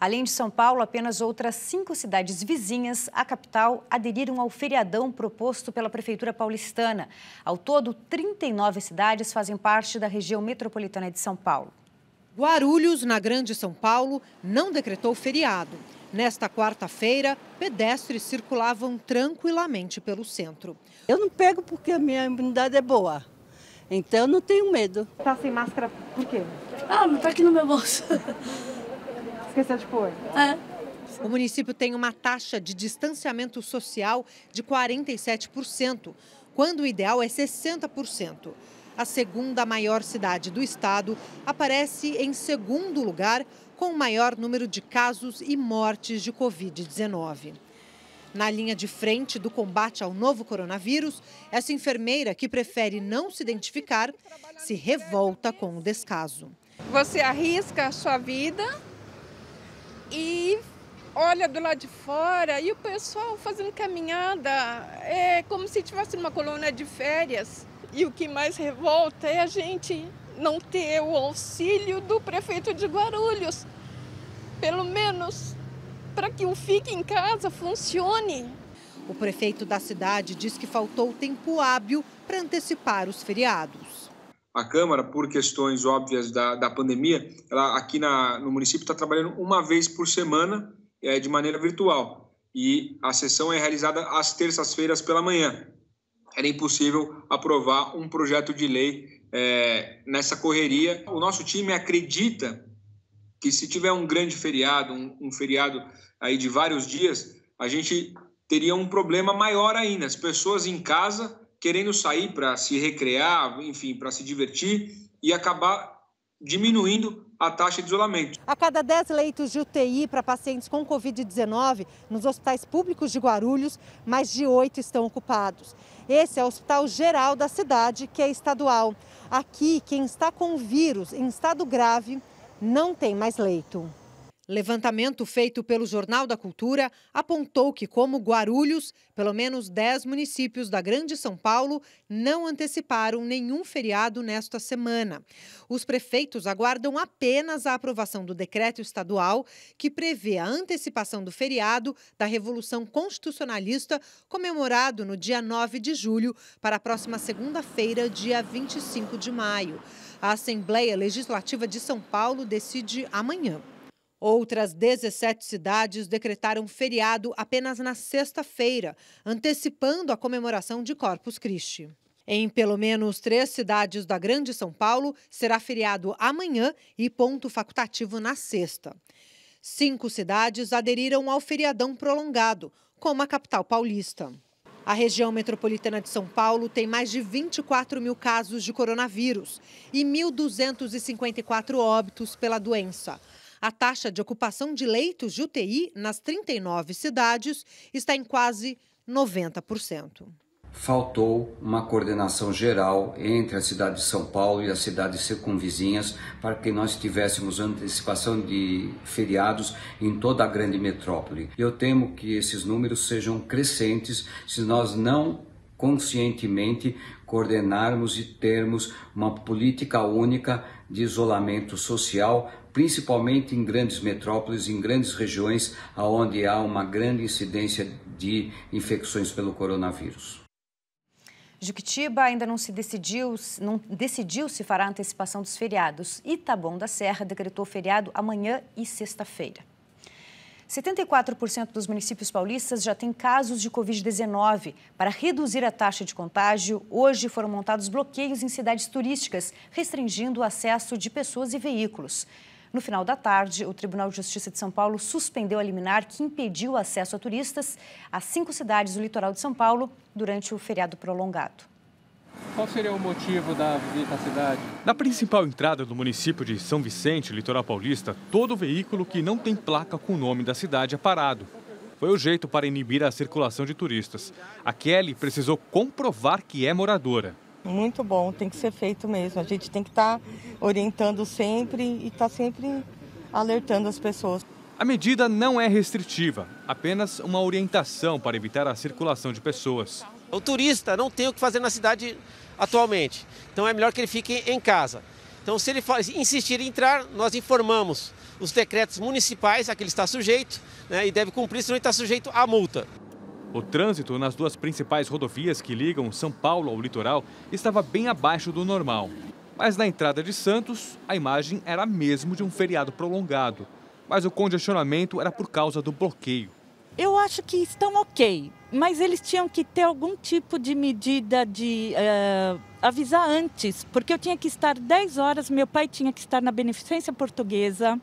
Além de São Paulo, apenas outras cinco cidades vizinhas à capital aderiram ao feriadão proposto pela Prefeitura paulistana. Ao todo, 39 cidades fazem parte da região metropolitana de São Paulo. Guarulhos, na Grande São Paulo, não decretou feriado. Nesta quarta-feira, pedestres circulavam tranquilamente pelo centro. Eu não pego porque a minha imunidade é boa. Então eu não tenho medo. Tá sem máscara por quê? Ah, tá aqui no meu bolso de pôr. É. O município tem uma taxa de distanciamento social de 47%, quando o ideal é 60%. A segunda maior cidade do estado aparece em segundo lugar com o maior número de casos e mortes de Covid-19. Na linha de frente do combate ao novo coronavírus, essa enfermeira, que prefere não se identificar, se revolta com o descaso. Você arrisca a sua vida e olha do lado de fora e o pessoal fazendo caminhada, é como se tivesse uma coluna de férias. E o que mais revolta é a gente não ter o auxílio do prefeito de Guarulhos, pelo menos para que o fique em casa funcione. O prefeito da cidade diz que faltou tempo hábil para antecipar os feriados a Câmara, por questões óbvias da, da pandemia, ela aqui na, no município está trabalhando uma vez por semana é, de maneira virtual. E a sessão é realizada às terças-feiras pela manhã. Era impossível aprovar um projeto de lei é, nessa correria. O nosso time acredita que se tiver um grande feriado, um, um feriado aí de vários dias, a gente teria um problema maior ainda. As pessoas em casa querendo sair para se recrear, enfim, para se divertir e acabar diminuindo a taxa de isolamento. A cada 10 leitos de UTI para pacientes com Covid-19 nos hospitais públicos de Guarulhos, mais de 8 estão ocupados. Esse é o Hospital Geral da cidade, que é estadual. Aqui, quem está com o vírus em estado grave não tem mais leito. Levantamento feito pelo Jornal da Cultura apontou que, como Guarulhos, pelo menos 10 municípios da Grande São Paulo não anteciparam nenhum feriado nesta semana. Os prefeitos aguardam apenas a aprovação do decreto estadual que prevê a antecipação do feriado da Revolução Constitucionalista, comemorado no dia 9 de julho, para a próxima segunda-feira, dia 25 de maio. A Assembleia Legislativa de São Paulo decide amanhã. Outras 17 cidades decretaram feriado apenas na sexta-feira, antecipando a comemoração de Corpus Christi. Em pelo menos três cidades da Grande São Paulo, será feriado amanhã e ponto facultativo na sexta. Cinco cidades aderiram ao feriadão prolongado, como a capital paulista. A região metropolitana de São Paulo tem mais de 24 mil casos de coronavírus e 1.254 óbitos pela doença. A taxa de ocupação de leitos de UTI nas 39 cidades está em quase 90%. Faltou uma coordenação geral entre a cidade de São Paulo e as cidades circunvizinhas para que nós tivéssemos antecipação de feriados em toda a grande metrópole. Eu temo que esses números sejam crescentes se nós não conscientemente coordenarmos e termos uma política única de isolamento social, principalmente em grandes metrópoles, em grandes regiões onde há uma grande incidência de infecções pelo coronavírus. Juquitiba ainda não se decidiu, não decidiu se fará antecipação dos feriados. Itabão da Serra decretou feriado amanhã e sexta-feira. 74% dos municípios paulistas já têm casos de Covid-19. Para reduzir a taxa de contágio, hoje foram montados bloqueios em cidades turísticas, restringindo o acesso de pessoas e veículos. No final da tarde, o Tribunal de Justiça de São Paulo suspendeu a liminar que impediu o acesso a turistas a cinco cidades do litoral de São Paulo durante o feriado prolongado. Qual seria o motivo da visita à cidade? Na principal entrada do município de São Vicente, litoral paulista, todo veículo que não tem placa com o nome da cidade é parado. Foi o jeito para inibir a circulação de turistas. A Kelly precisou comprovar que é moradora. Muito bom, tem que ser feito mesmo. A gente tem que estar tá orientando sempre e estar tá sempre alertando as pessoas. A medida não é restritiva, apenas uma orientação para evitar a circulação de pessoas. O é turista não tem o que fazer na cidade atualmente. Então é melhor que ele fique em casa. Então, se ele insistir em entrar, nós informamos os decretos municipais a que ele está sujeito né, e deve cumprir, senão ele está sujeito à multa. O trânsito nas duas principais rodovias que ligam São Paulo ao litoral estava bem abaixo do normal. Mas na entrada de Santos, a imagem era mesmo de um feriado prolongado. Mas o congestionamento era por causa do bloqueio. Eu acho que estão ok, mas eles tinham que ter algum tipo de medida de uh, avisar antes, porque eu tinha que estar 10 horas, meu pai tinha que estar na Beneficência Portuguesa,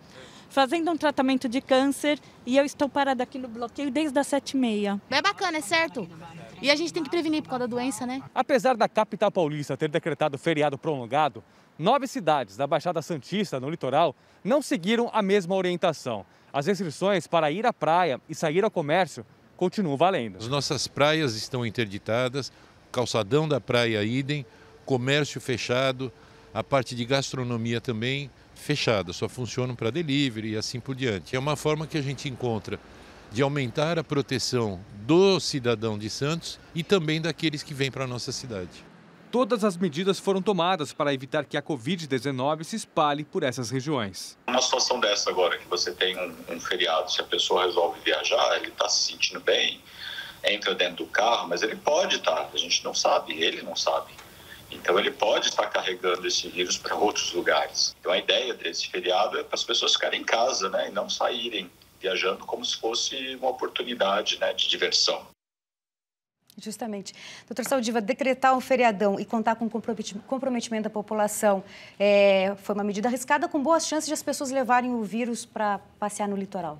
fazendo um tratamento de câncer, e eu estou parada aqui no bloqueio desde as 7h30. É bacana, é certo? E a gente tem que prevenir por causa da doença, né? Apesar da capital paulista ter decretado feriado prolongado, nove cidades da Baixada Santista, no litoral, não seguiram a mesma orientação as restrições para ir à praia e sair ao comércio continuam valendo. As nossas praias estão interditadas, calçadão da praia idem, comércio fechado, a parte de gastronomia também fechada, só funcionam para delivery e assim por diante. É uma forma que a gente encontra de aumentar a proteção do cidadão de Santos e também daqueles que vêm para a nossa cidade todas as medidas foram tomadas para evitar que a Covid-19 se espalhe por essas regiões. Uma situação dessa agora, que você tem um, um feriado, se a pessoa resolve viajar, ele está se sentindo bem, entra dentro do carro, mas ele pode estar, tá, a gente não sabe, ele não sabe. Então ele pode estar carregando esse vírus para outros lugares. Então a ideia desse feriado é para as pessoas ficarem em casa né, e não saírem viajando como se fosse uma oportunidade né, de diversão. Justamente. Doutor Saldiva, decretar um feriadão e contar com comprometimento da população é, foi uma medida arriscada com boas chances de as pessoas levarem o vírus para passear no litoral.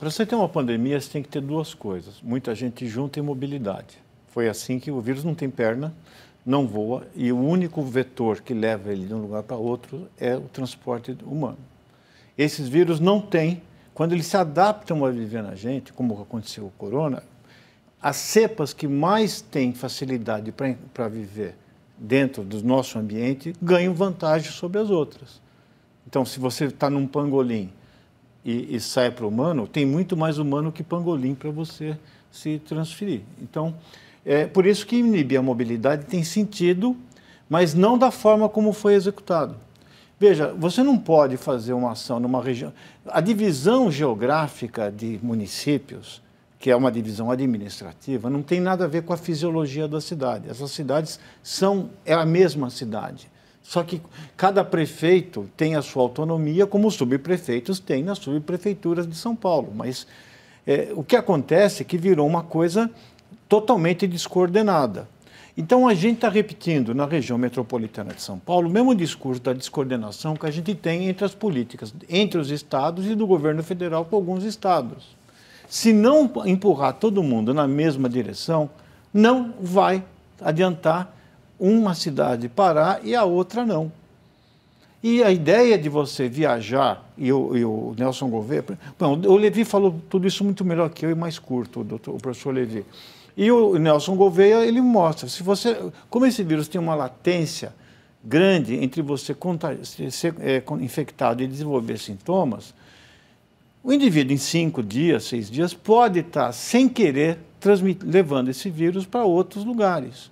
Para você ter uma pandemia, você tem que ter duas coisas: muita gente junta e mobilidade. Foi assim que o vírus não tem perna, não voa, e o único vetor que leva ele de um lugar para outro é o transporte humano. Esses vírus não têm, quando eles se adaptam a viver na gente, como aconteceu o corona, as cepas que mais têm facilidade para viver dentro do nosso ambiente ganham vantagem sobre as outras. Então, se você está num pangolim e, e sai para o humano, tem muito mais humano que pangolim para você se transferir. Então, é por isso que inibir a mobilidade tem sentido, mas não da forma como foi executado. Veja, você não pode fazer uma ação numa região. A divisão geográfica de municípios que é uma divisão administrativa, não tem nada a ver com a fisiologia da cidade. Essas cidades são é a mesma cidade. Só que cada prefeito tem a sua autonomia, como os subprefeitos têm nas subprefeituras de São Paulo. Mas é, o que acontece é que virou uma coisa totalmente descoordenada. Então a gente está repetindo na região metropolitana de São Paulo o mesmo discurso da descoordenação que a gente tem entre as políticas, entre os estados e do governo federal com alguns estados. Se não empurrar todo mundo na mesma direção, não vai adiantar uma cidade parar e a outra não. E a ideia de você viajar, e, eu, e o, Nelson Gouveia. Bom, o Levi falou tudo isso muito melhor que eu e mais curto, o, doutor, o professor Levi. E o Nelson Gouveia, ele mostra, se você, como esse vírus tem uma latência grande entre você ser é, infectado e desenvolver sintomas, o indivíduo, em cinco dias, seis dias, pode estar, sem querer, levando esse vírus para outros lugares.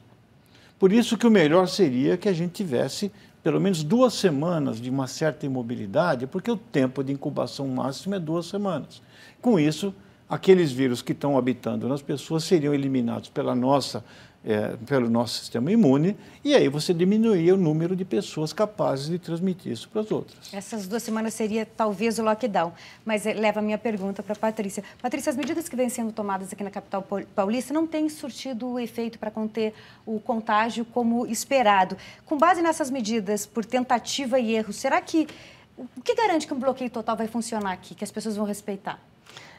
Por isso que o melhor seria que a gente tivesse pelo menos duas semanas de uma certa imobilidade, porque o tempo de incubação máximo é duas semanas. Com isso, aqueles vírus que estão habitando nas pessoas seriam eliminados pela nossa é, pelo nosso sistema imune, e aí você diminuía o número de pessoas capazes de transmitir isso para as outras. Essas duas semanas seria talvez o lockdown, mas eh, leva a minha pergunta para a Patrícia. Patrícia, as medidas que vêm sendo tomadas aqui na capital paulista não têm surtido o efeito para conter o contágio como esperado. Com base nessas medidas, por tentativa e erro, será que. O que garante que um bloqueio total vai funcionar aqui, que as pessoas vão respeitar?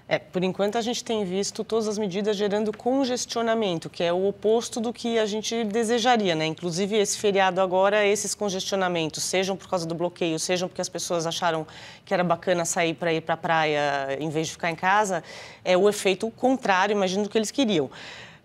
É, por enquanto a gente tem visto todas as medidas gerando congestionamento, que é o oposto do que a gente desejaria, né? Inclusive esse feriado agora, esses congestionamentos, sejam por causa do bloqueio, sejam porque as pessoas acharam que era bacana sair para ir para a praia em vez de ficar em casa, é o efeito contrário, imagino, do que eles queriam.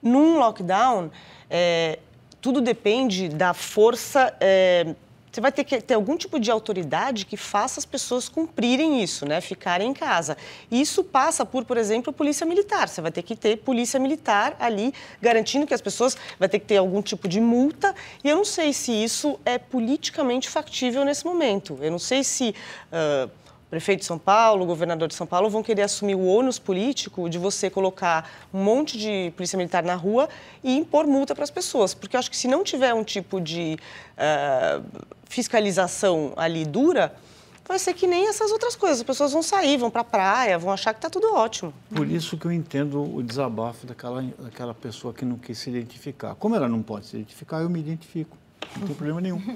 Num lockdown, é, tudo depende da força. É, você vai ter que ter algum tipo de autoridade que faça as pessoas cumprirem isso, né? Ficarem em casa. isso passa por, por exemplo, polícia militar. Você vai ter que ter polícia militar ali garantindo que as pessoas vai ter que ter algum tipo de multa. E eu não sei se isso é politicamente factível nesse momento. Eu não sei se uh, prefeito de São Paulo, governador de São Paulo vão querer assumir o ônus político de você colocar um monte de polícia militar na rua e impor multa para as pessoas. Porque eu acho que se não tiver um tipo de. Uh, fiscalização ali dura, vai ser que nem essas outras coisas. As pessoas vão sair, vão para a praia, vão achar que está tudo ótimo. Por isso que eu entendo o desabafo daquela, daquela pessoa que não quis se identificar. Como ela não pode se identificar, eu me identifico. Não tem problema nenhum. (laughs)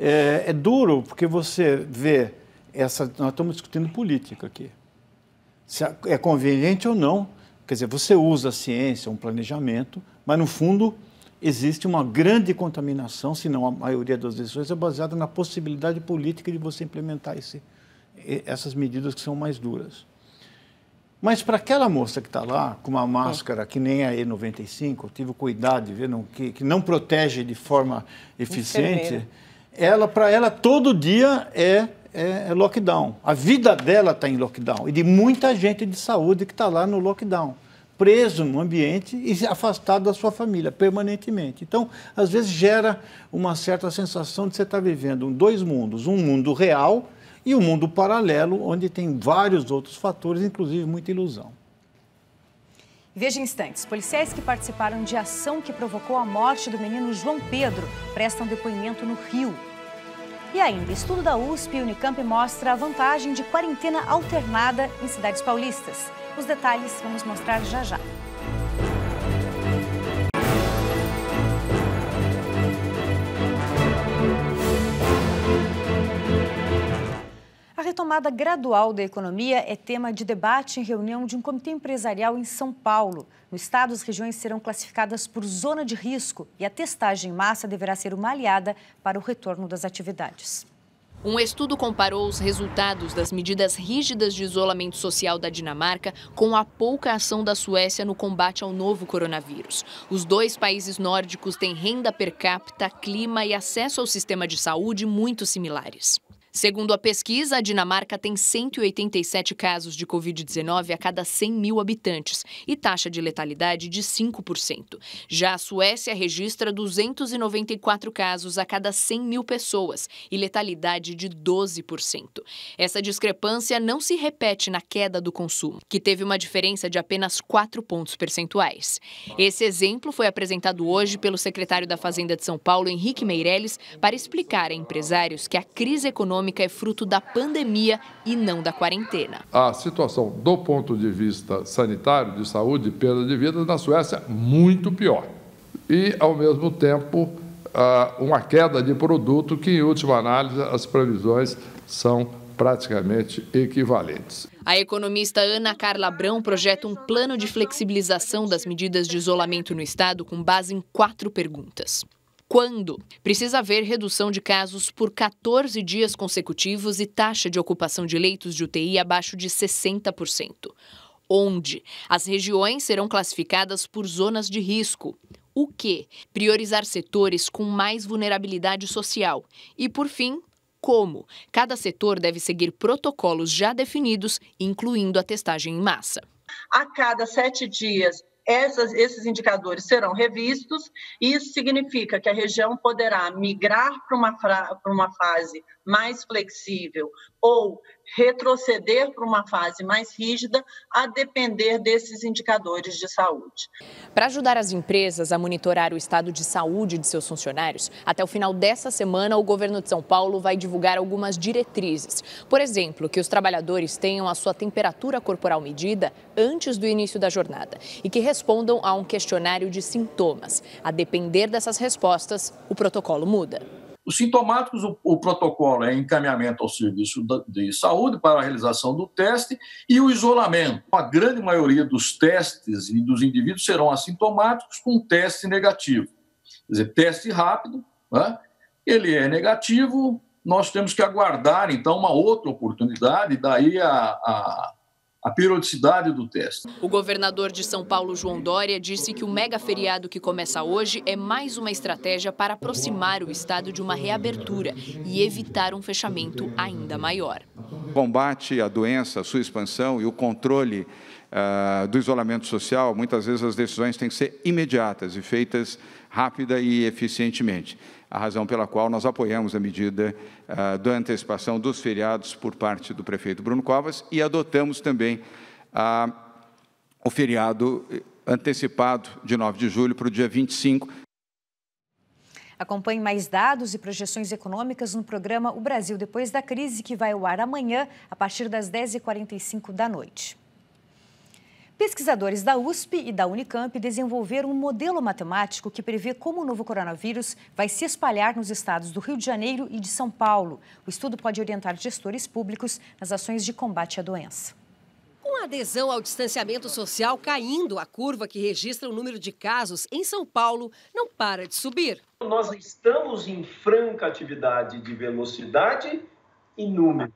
É, é duro porque você vê essa. Nós estamos discutindo política aqui. Se é conveniente ou não. Quer dizer, você usa a ciência, um planejamento, mas no fundo existe uma grande contaminação, se não a maioria das decisões, é baseada na possibilidade política de você implementar esse, essas medidas que são mais duras. Mas para aquela moça que está lá, com uma máscara que nem a E95, eu tive cuidado de ver, não, que, que não protege de forma eficiente, ela, para ela, todo dia é, é, é lockdown. A vida dela está em lockdown e de muita gente de saúde que está lá no lockdown preso no ambiente e afastado da sua família permanentemente. Então, às vezes gera uma certa sensação de você estar vivendo dois mundos, um mundo real e um mundo paralelo, onde tem vários outros fatores, inclusive muita ilusão. Veja instantes, policiais que participaram de ação que provocou a morte do menino João Pedro prestam depoimento no Rio. E ainda, estudo da USP e Unicamp mostra a vantagem de quarentena alternada em cidades paulistas. Os detalhes vamos mostrar já já. A retomada gradual da economia é tema de debate em reunião de um comitê empresarial em São Paulo. No estado, as regiões serão classificadas por zona de risco e a testagem em massa deverá ser uma aliada para o retorno das atividades. Um estudo comparou os resultados das medidas rígidas de isolamento social da Dinamarca com a pouca ação da Suécia no combate ao novo coronavírus. Os dois países nórdicos têm renda per capita, clima e acesso ao sistema de saúde muito similares. Segundo a pesquisa, a Dinamarca tem 187 casos de Covid-19 a cada 100 mil habitantes e taxa de letalidade de 5%. Já a Suécia registra 294 casos a cada 100 mil pessoas e letalidade de 12%. Essa discrepância não se repete na queda do consumo, que teve uma diferença de apenas 4 pontos percentuais. Esse exemplo foi apresentado hoje pelo secretário da Fazenda de São Paulo, Henrique Meirelles, para explicar a empresários que a crise econômica econômica é fruto da pandemia e não da quarentena. A situação, do ponto de vista sanitário, de saúde e perda de vida, na Suécia, muito pior. E, ao mesmo tempo, ah, uma queda de produto que, em última análise, as previsões são praticamente equivalentes. A economista Ana Carla Brão projeta um plano de flexibilização das medidas de isolamento no Estado com base em quatro perguntas quando? Precisa haver redução de casos por 14 dias consecutivos e taxa de ocupação de leitos de UTI abaixo de 60%. Onde? As regiões serão classificadas por zonas de risco. O que? Priorizar setores com mais vulnerabilidade social. E, por fim, como. Cada setor deve seguir protocolos já definidos, incluindo a testagem em massa. A cada sete dias, essas, esses indicadores serão revistos, e isso significa que a região poderá migrar para uma, uma fase mais flexível ou retroceder para uma fase mais rígida, a depender desses indicadores de saúde. Para ajudar as empresas a monitorar o estado de saúde de seus funcionários, até o final dessa semana, o governo de São Paulo vai divulgar algumas diretrizes. Por exemplo, que os trabalhadores tenham a sua temperatura corporal medida antes do início da jornada e que respondam a um questionário de sintomas. A depender dessas respostas, o protocolo muda. Os sintomáticos, o, o, protocolo é encaminhamento ao serviço de saúde para a realização do teste e o isolamento. A grande maioria dos testes e dos indivíduos serão assintomáticos com teste negativo. Quer dizer, teste rápido, né? ele é negativo, nós temos que aguardar, então, uma outra oportunidade, daí a, a a periodicidade do teste. O governador de São Paulo, João Dória, disse que o mega feriado que começa hoje é mais uma estratégia para aproximar o estado de uma reabertura e evitar um fechamento ainda maior. O combate à doença, a sua expansão e o controle uh, do isolamento social, muitas vezes as decisões têm que ser imediatas e feitas rápida e eficientemente a razão pela qual nós apoiamos a medida uh, da antecipação dos feriados por parte do prefeito Bruno Covas e adotamos também uh, o feriado eh, antecipado de 9 de julho para o dia 25. Acompanhe mais dados e projeções econômicas no programa O Brasil Depois da Crise, que vai ao ar amanhã, a partir das 10h45 da noite. Pesquisadores da USP e da Unicamp desenvolveram um modelo matemático que prevê como o novo coronavírus vai se espalhar nos estados do Rio de Janeiro e de São Paulo. O estudo pode orientar gestores públicos nas ações de combate à doença. Com a adesão ao distanciamento social caindo, a curva que registra o número de casos em São Paulo não para de subir. Nós estamos em franca atividade de velocidade e número.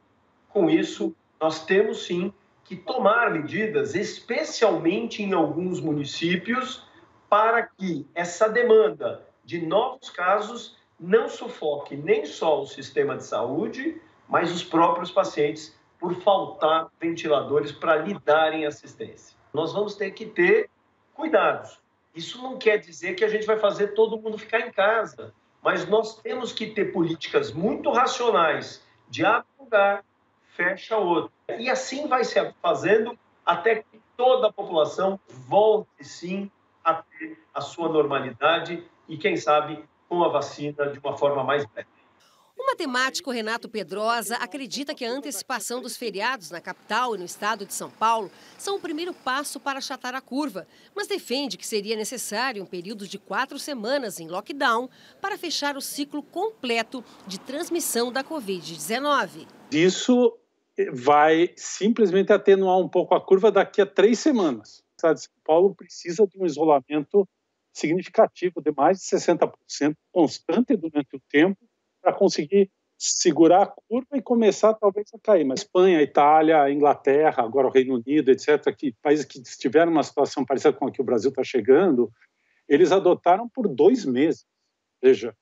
Com isso, nós temos sim que tomar medidas, especialmente em alguns municípios, para que essa demanda de novos casos não sufoque nem só o sistema de saúde, mas os próprios pacientes por faltar ventiladores para lhe darem assistência. Nós vamos ter que ter cuidados. Isso não quer dizer que a gente vai fazer todo mundo ficar em casa, mas nós temos que ter políticas muito racionais de abrigar, fecha outro. E assim vai se fazendo até que toda a população volte sim a ter a sua normalidade e, quem sabe, com a vacina de uma forma mais breve. O matemático Renato Pedrosa acredita que a antecipação dos feriados na capital e no estado de São Paulo são o primeiro passo para achatar a curva, mas defende que seria necessário um período de quatro semanas em lockdown para fechar o ciclo completo de transmissão da Covid-19. Isso vai simplesmente atenuar um pouco a curva daqui a três semanas. O Estado de São Paulo precisa de um isolamento significativo, de mais de 60% constante durante o tempo, para conseguir segurar a curva e começar talvez a cair. Mas Espanha, Itália, Inglaterra, agora o Reino Unido, etc., que países que tiveram uma situação parecida com a que o Brasil está chegando, eles adotaram por dois meses. Veja,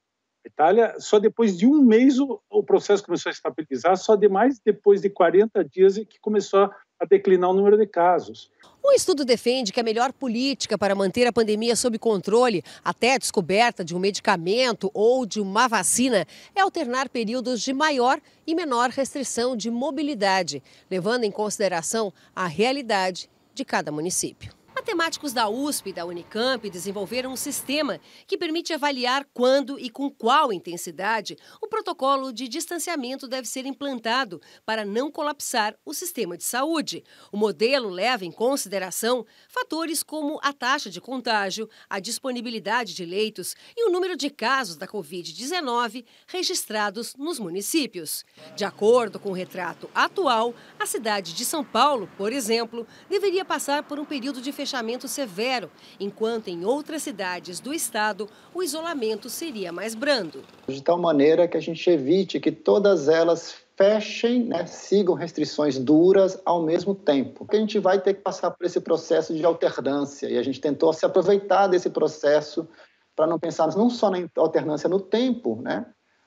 Itália, só depois de um mês o, o processo começou a estabilizar, só demais depois de 40 dias é que começou a declinar o número de casos. Um estudo defende que a melhor política para manter a pandemia sob controle, até a descoberta de um medicamento ou de uma vacina, é alternar períodos de maior e menor restrição de mobilidade, levando em consideração a realidade de cada município. Matemáticos da USP e da Unicamp desenvolveram um sistema que permite avaliar quando e com qual intensidade o protocolo de distanciamento deve ser implantado para não colapsar o sistema de saúde. O modelo leva em consideração fatores como a taxa de contágio, a disponibilidade de leitos e o número de casos da Covid-19 registrados nos municípios. De acordo com o retrato atual, a cidade de São Paulo, por exemplo, deveria passar por um período de fechamento fechamento severo, enquanto em outras cidades do estado o isolamento seria mais brando. De tal maneira que a gente evite que todas elas fechem, né, sigam restrições duras ao mesmo tempo. Porque a gente vai ter que passar por esse processo de alternância e a gente tentou se aproveitar desse processo para não pensar não só na alternância no tempo, né,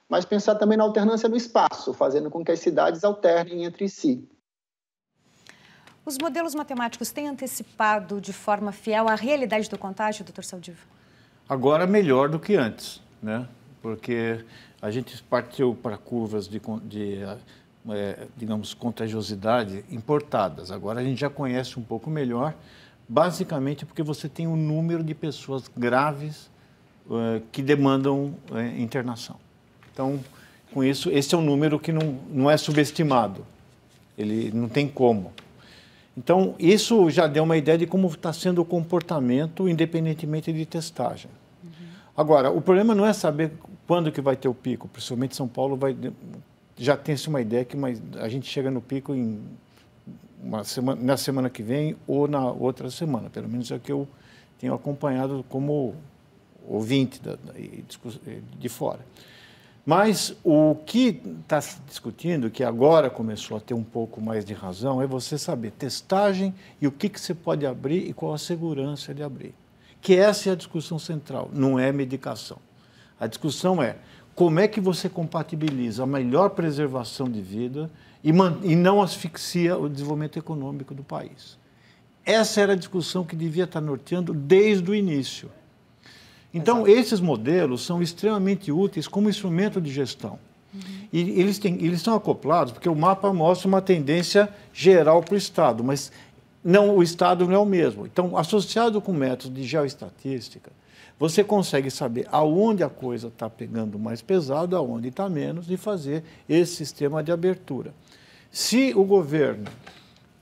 mas pensar também na alternância no espaço, fazendo com que as cidades alternem entre si. Os modelos matemáticos têm antecipado de forma fiel a realidade do contágio, doutor Saldivo? Agora melhor do que antes, né? Porque a gente partiu para curvas de, de é, digamos, contagiosidade importadas. Agora a gente já conhece um pouco melhor, basicamente porque você tem um número de pessoas graves uh, que demandam uh, internação. Então, com isso, esse é um número que não, não é subestimado. Ele não tem como. Então, isso já deu uma ideia de como está sendo o comportamento, independentemente de testagem. Uhum. Agora, o problema não é saber quando que vai ter o pico. Principalmente São Paulo vai, já tem-se uma ideia que a gente chega no pico em semana, na semana que vem ou na outra semana. Pelo menos é o que eu tenho acompanhado como ouvinte da, da, de fora. Mas o que está se discutindo, que agora começou a ter um pouco mais de razão, é você saber testagem e o que, que você pode abrir e qual a segurança de abrir. Que essa é a discussão central, não é medicação. A discussão é como é que você compatibiliza a melhor preservação de vida e, e não asfixia o desenvolvimento econômico do país. Essa era a discussão que devia estar norteando desde o início. Então, Exato. esses modelos são extremamente úteis como instrumento de gestão. Uhum. E eles, têm, eles são acoplados, porque o mapa mostra uma tendência geral para o Estado, mas não o Estado não é o mesmo. Então, associado com métodos de geoestatística, você consegue saber aonde a coisa está pegando mais pesado, aonde está menos, e fazer esse sistema de abertura. Se o governo,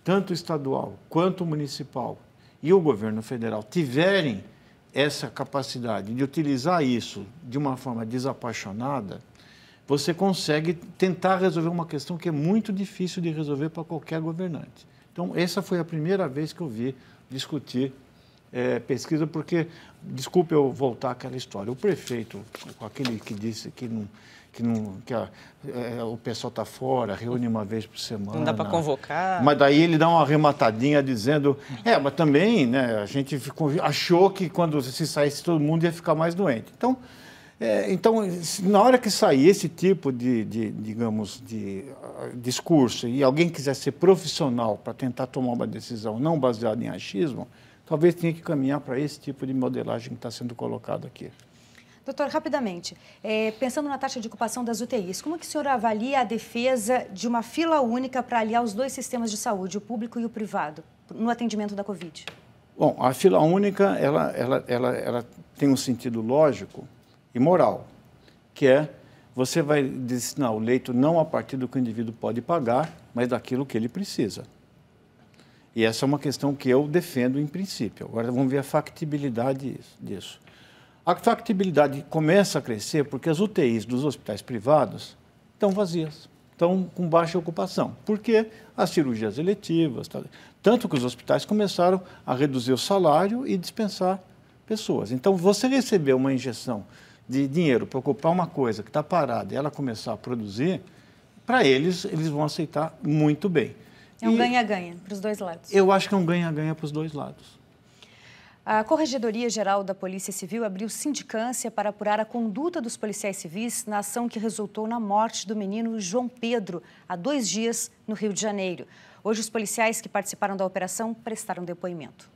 tanto estadual quanto municipal, e o governo federal tiverem essa capacidade de utilizar isso de uma forma desapaixonada, você consegue tentar resolver uma questão que é muito difícil de resolver para qualquer governante. Então, essa foi a primeira vez que eu vi discutir é, pesquisa, porque, desculpe eu voltar àquela história, o prefeito, aquele que disse que não que, não, que a, é, o pessoal está fora, reúne uma vez por semana. Não dá para convocar. Mas daí ele dá uma arrematadinha dizendo, é, mas também né, a gente ficou, achou que quando se saísse todo mundo ia ficar mais doente. Então, é, então na hora que sair esse tipo de, de digamos, de uh, discurso e alguém quiser ser profissional para tentar tomar uma decisão não baseada em achismo, talvez tenha que caminhar para esse tipo de modelagem que está sendo colocado aqui. Doutor, rapidamente, é, pensando na taxa de ocupação das UTIs, como que o senhor avalia a defesa de uma fila única para aliar os dois sistemas de saúde, o público e o privado, no atendimento da Covid? Bom, a fila única ela, ela, ela, ela tem um sentido lógico e moral, que é você vai destinar o leito não a partir do que o indivíduo pode pagar, mas daquilo que ele precisa. E essa é uma questão que eu defendo em princípio. Agora vamos ver a factibilidade disso. A factibilidade começa a crescer porque as UTIs dos hospitais privados estão vazias, estão com baixa ocupação, porque as cirurgias eletivas, tanto que os hospitais começaram a reduzir o salário e dispensar pessoas. Então, você receber uma injeção de dinheiro para ocupar uma coisa que está parada e ela começar a produzir, para eles, eles vão aceitar muito bem. É um ganha-ganha para os dois lados. Eu acho que é um ganha-ganha para os dois lados. A Corregedoria Geral da Polícia Civil abriu sindicância para apurar a conduta dos policiais civis na ação que resultou na morte do menino João Pedro, há dois dias, no Rio de Janeiro. Hoje, os policiais que participaram da operação prestaram depoimento.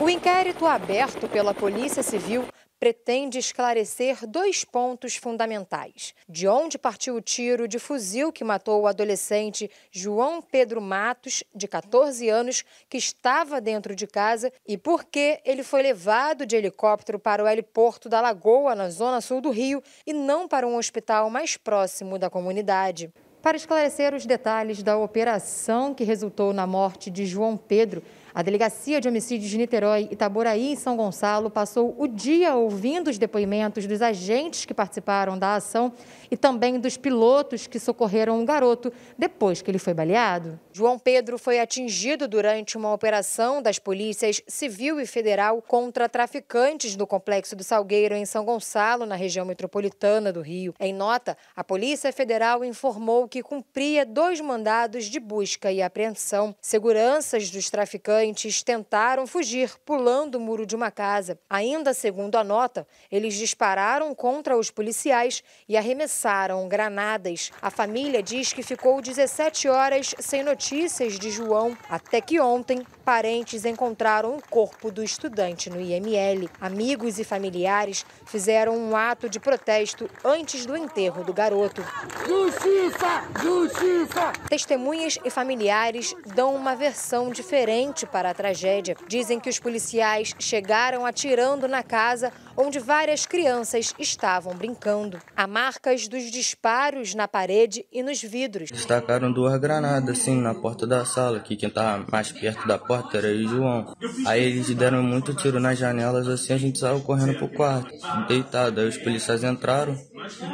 O inquérito aberto pela Polícia Civil pretende esclarecer dois pontos fundamentais: de onde partiu o tiro de fuzil que matou o adolescente João Pedro Matos, de 14 anos, que estava dentro de casa, e por que ele foi levado de helicóptero para o heliporto da Lagoa, na zona sul do Rio, e não para um hospital mais próximo da comunidade. Para esclarecer os detalhes da operação que resultou na morte de João Pedro, a Delegacia de Homicídios de Niterói, Itaboraí e São Gonçalo passou o dia ouvindo os depoimentos dos agentes que participaram da ação e também dos pilotos que socorreram o garoto depois que ele foi baleado. João Pedro foi atingido durante uma operação das polícias civil e federal contra traficantes no Complexo do Salgueiro, em São Gonçalo, na região metropolitana do Rio. Em nota, a Polícia Federal informou que cumpria dois mandados de busca e apreensão. Seguranças dos traficantes delinquentes tentaram fugir, pulando o muro de uma casa. Ainda segundo a nota, eles dispararam contra os policiais e arremessaram granadas. A família diz que ficou 17 horas sem notícias de João, até que ontem parentes encontraram o corpo do estudante no IML. Amigos e familiares fizeram um ato de protesto antes do enterro do garoto. Justiça! Justiça! Testemunhas e familiares dão uma versão diferente para a tragédia. Dizem que os policiais chegaram atirando na casa onde várias crianças estavam brincando. Há marcas dos disparos na parede e nos vidros. Destacaram duas granadas, assim, na porta da sala, que quem estava mais perto da porta era o João. Aí eles deram muito tiro nas janelas, assim, a gente saiu correndo pro quarto, deitado. Aí os policiais entraram,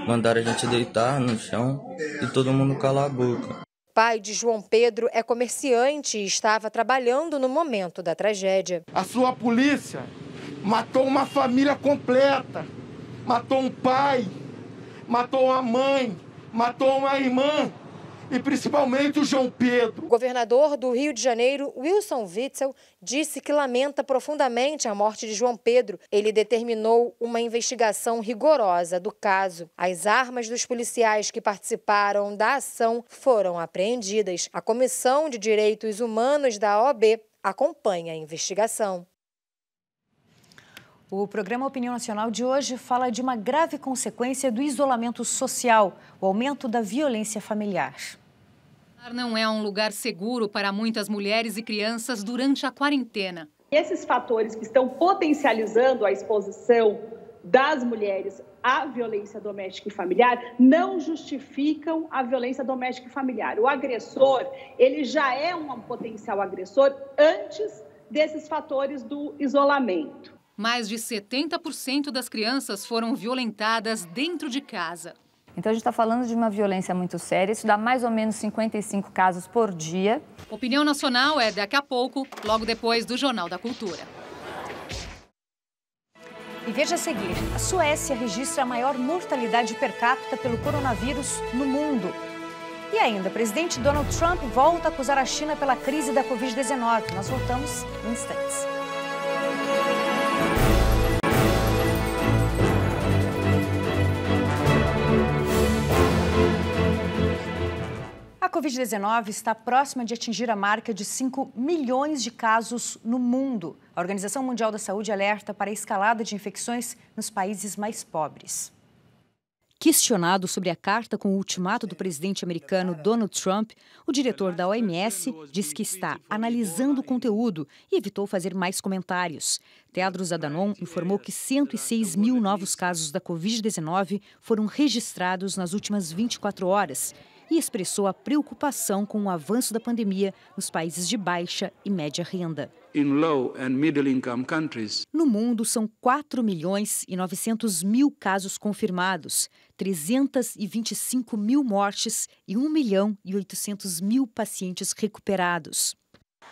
mandaram a gente deitar no chão e todo mundo calar a boca pai de João Pedro é comerciante e estava trabalhando no momento da tragédia. A sua polícia matou uma família completa. Matou um pai, matou uma mãe, matou uma irmã e principalmente o João Pedro. O governador do Rio de Janeiro, Wilson Witzel, disse que lamenta profundamente a morte de João Pedro. Ele determinou uma investigação rigorosa do caso. As armas dos policiais que participaram da ação foram apreendidas. A Comissão de Direitos Humanos da OAB acompanha a investigação. O programa Opinião Nacional de hoje fala de uma grave consequência do isolamento social, o aumento da violência familiar. Não é um lugar seguro para muitas mulheres e crianças durante a quarentena. Esses fatores que estão potencializando a exposição das mulheres à violência doméstica e familiar não justificam a violência doméstica e familiar. O agressor, ele já é um potencial agressor antes desses fatores do isolamento mais de 70% das crianças foram violentadas dentro de casa. Então a gente está falando de uma violência muito séria, isso dá mais ou menos 55 casos por dia. Opinião Nacional é daqui a pouco, logo depois do Jornal da Cultura. E veja a seguir: a Suécia registra a maior mortalidade per capita pelo coronavírus no mundo. E ainda, presidente Donald Trump volta a acusar a China pela crise da Covid-19. Nós voltamos em instantes. A Covid-19 está próxima de atingir a marca de 5 milhões de casos no mundo. A Organização Mundial da Saúde alerta para a escalada de infecções nos países mais pobres. Questionado sobre a carta com o ultimato do presidente americano Donald Trump, o diretor da OMS diz que está analisando o conteúdo e evitou fazer mais comentários. Tedros Adhanom informou que 106 mil novos casos da Covid-19 foram registrados nas últimas 24 horas e expressou a preocupação com o avanço da pandemia nos países de baixa e média renda. No mundo, são 4 milhões e 900 mil casos confirmados, 325 mil mortes e 1 milhão e 800 mil pacientes recuperados.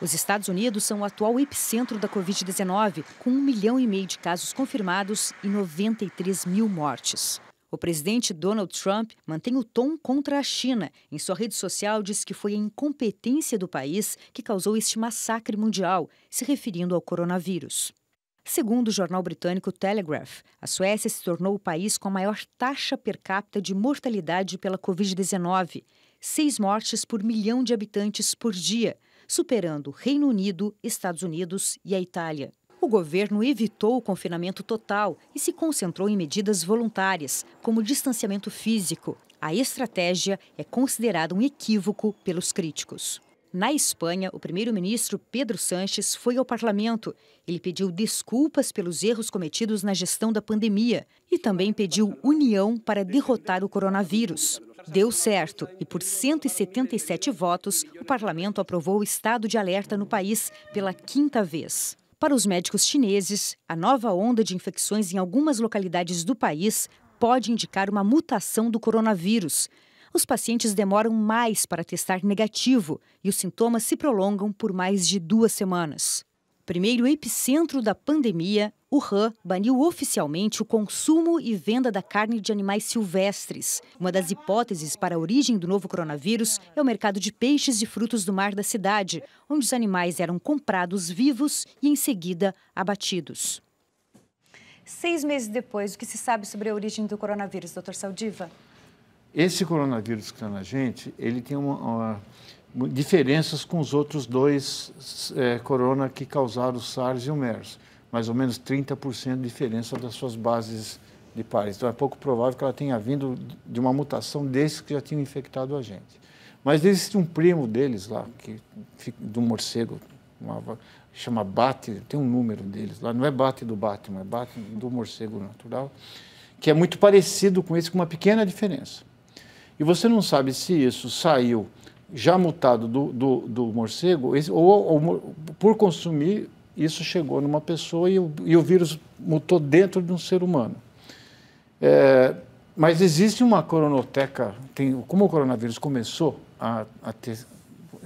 Os Estados Unidos são o atual epicentro da Covid-19, com 1 milhão e meio de casos confirmados e 93 mil mortes. O presidente Donald Trump mantém o tom contra a China. Em sua rede social, diz que foi a incompetência do país que causou este massacre mundial, se referindo ao coronavírus. Segundo o jornal britânico Telegraph, a Suécia se tornou o país com a maior taxa per capita de mortalidade pela Covid-19, seis mortes por milhão de habitantes por dia, superando Reino Unido, Estados Unidos e a Itália o governo evitou o confinamento total e se concentrou em medidas voluntárias, como distanciamento físico. A estratégia é considerada um equívoco pelos críticos. Na Espanha, o primeiro-ministro Pedro Sanches foi ao parlamento. Ele pediu desculpas pelos erros cometidos na gestão da pandemia e também pediu união para derrotar o coronavírus. Deu certo e, por 177 votos, o parlamento aprovou o estado de alerta no país pela quinta vez. Para os médicos chineses, a nova onda de infecções em algumas localidades do país pode indicar uma mutação do coronavírus. Os pacientes demoram mais para testar negativo e os sintomas se prolongam por mais de duas semanas primeiro epicentro da pandemia, Wuhan baniu oficialmente o consumo e venda da carne de animais silvestres. Uma das hipóteses para a origem do novo coronavírus é o mercado de peixes e frutos do mar da cidade, onde os animais eram comprados vivos e, em seguida, abatidos. Seis meses depois, o que se sabe sobre a origem do coronavírus, doutor Saldiva? Esse coronavírus que está na gente, ele tem uma, uma diferenças com os outros dois é, corona que causaram o SARS e o MERS. Mais ou menos 30% de diferença das suas bases de pares. Então é pouco provável que ela tenha vindo de uma mutação desses que já tinham infectado a gente. Mas existe um primo deles lá, que, do morcego, uma, chama Bate, tem um número deles lá, não é Bate do Batman, é Bate do morcego natural, que é muito parecido com esse, com uma pequena diferença. E você não sabe se isso saiu já mutado do, do, do morcego, ou, ou, por consumir, isso chegou numa pessoa e o, e o vírus mutou dentro de um ser humano. É, mas existe uma cronoteca, tem, como o coronavírus começou a, a ter.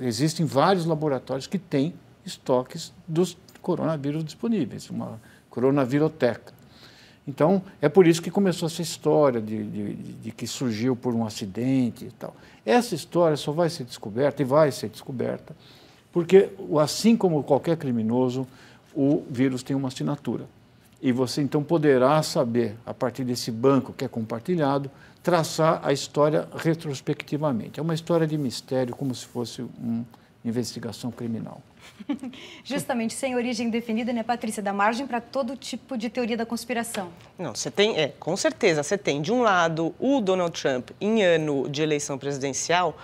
Existem vários laboratórios que têm estoques dos coronavírus disponíveis, uma coronaviroteca. Então, é por isso que começou essa história de, de, de, que surgiu por um acidente e tal. Essa história só vai ser descoberta, e vai ser descoberta, porque, assim como qualquer criminoso, o vírus tem uma assinatura. E você então poderá saber, a partir desse banco que é compartilhado, traçar a história retrospectivamente. É uma história de mistério, como se fosse um, investigação criminal. (laughs) Justamente, sem origem definida, né, Patrícia? Dá margem para todo tipo de teoria da conspiração. Não, você tem, é, com certeza, você tem, de um lado, o Donald Trump, em ano de eleição presidencial,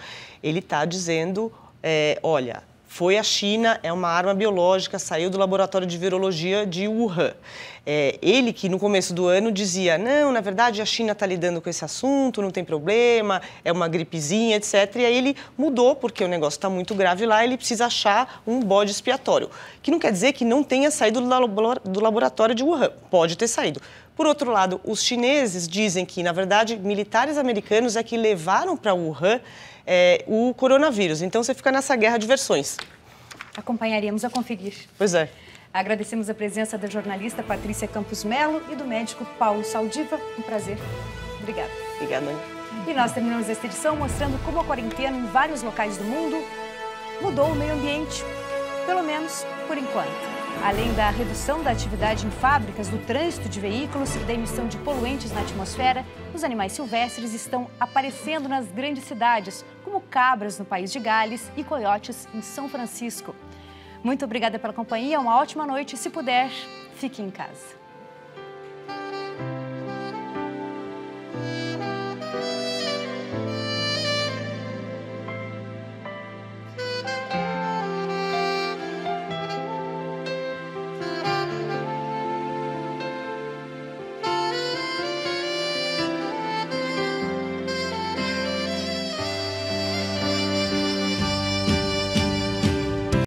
ele está dizendo, é, olha, foi a China, é uma arma biológica, saiu do laboratório de virologia de Wuhan. É, ele que no começo do ano dizia, não, na verdade a China está lidando com esse assunto, não tem problema, é uma gripezinha, etc. E aí ele mudou, porque o negócio está muito grave lá, ele precisa achar um bode expiatório. Que não quer dizer que não tenha saído do laboratório de Wuhan, pode ter saído. Por outro lado, os chineses dizem que, na verdade, militares americanos é que levaram para Wuhan é, o coronavírus. Então você fica nessa guerra de versões. Acompanharíamos a conferir. Pois é. Agradecemos a presença da jornalista Patrícia Campos Melo e do médico Paulo Saldiva. Um prazer. Obrigada. Obrigada, Anne. E nós terminamos esta edição mostrando como a quarentena em vários locais do mundo mudou o meio ambiente, pelo menos por enquanto além da redução da atividade em fábricas, do trânsito de veículos e da emissão de poluentes na atmosfera, os animais silvestres estão aparecendo nas grandes cidades, como cabras no país de Gales e coiotes em São Francisco. Muito obrigada pela companhia, uma ótima noite se puder, fique em casa.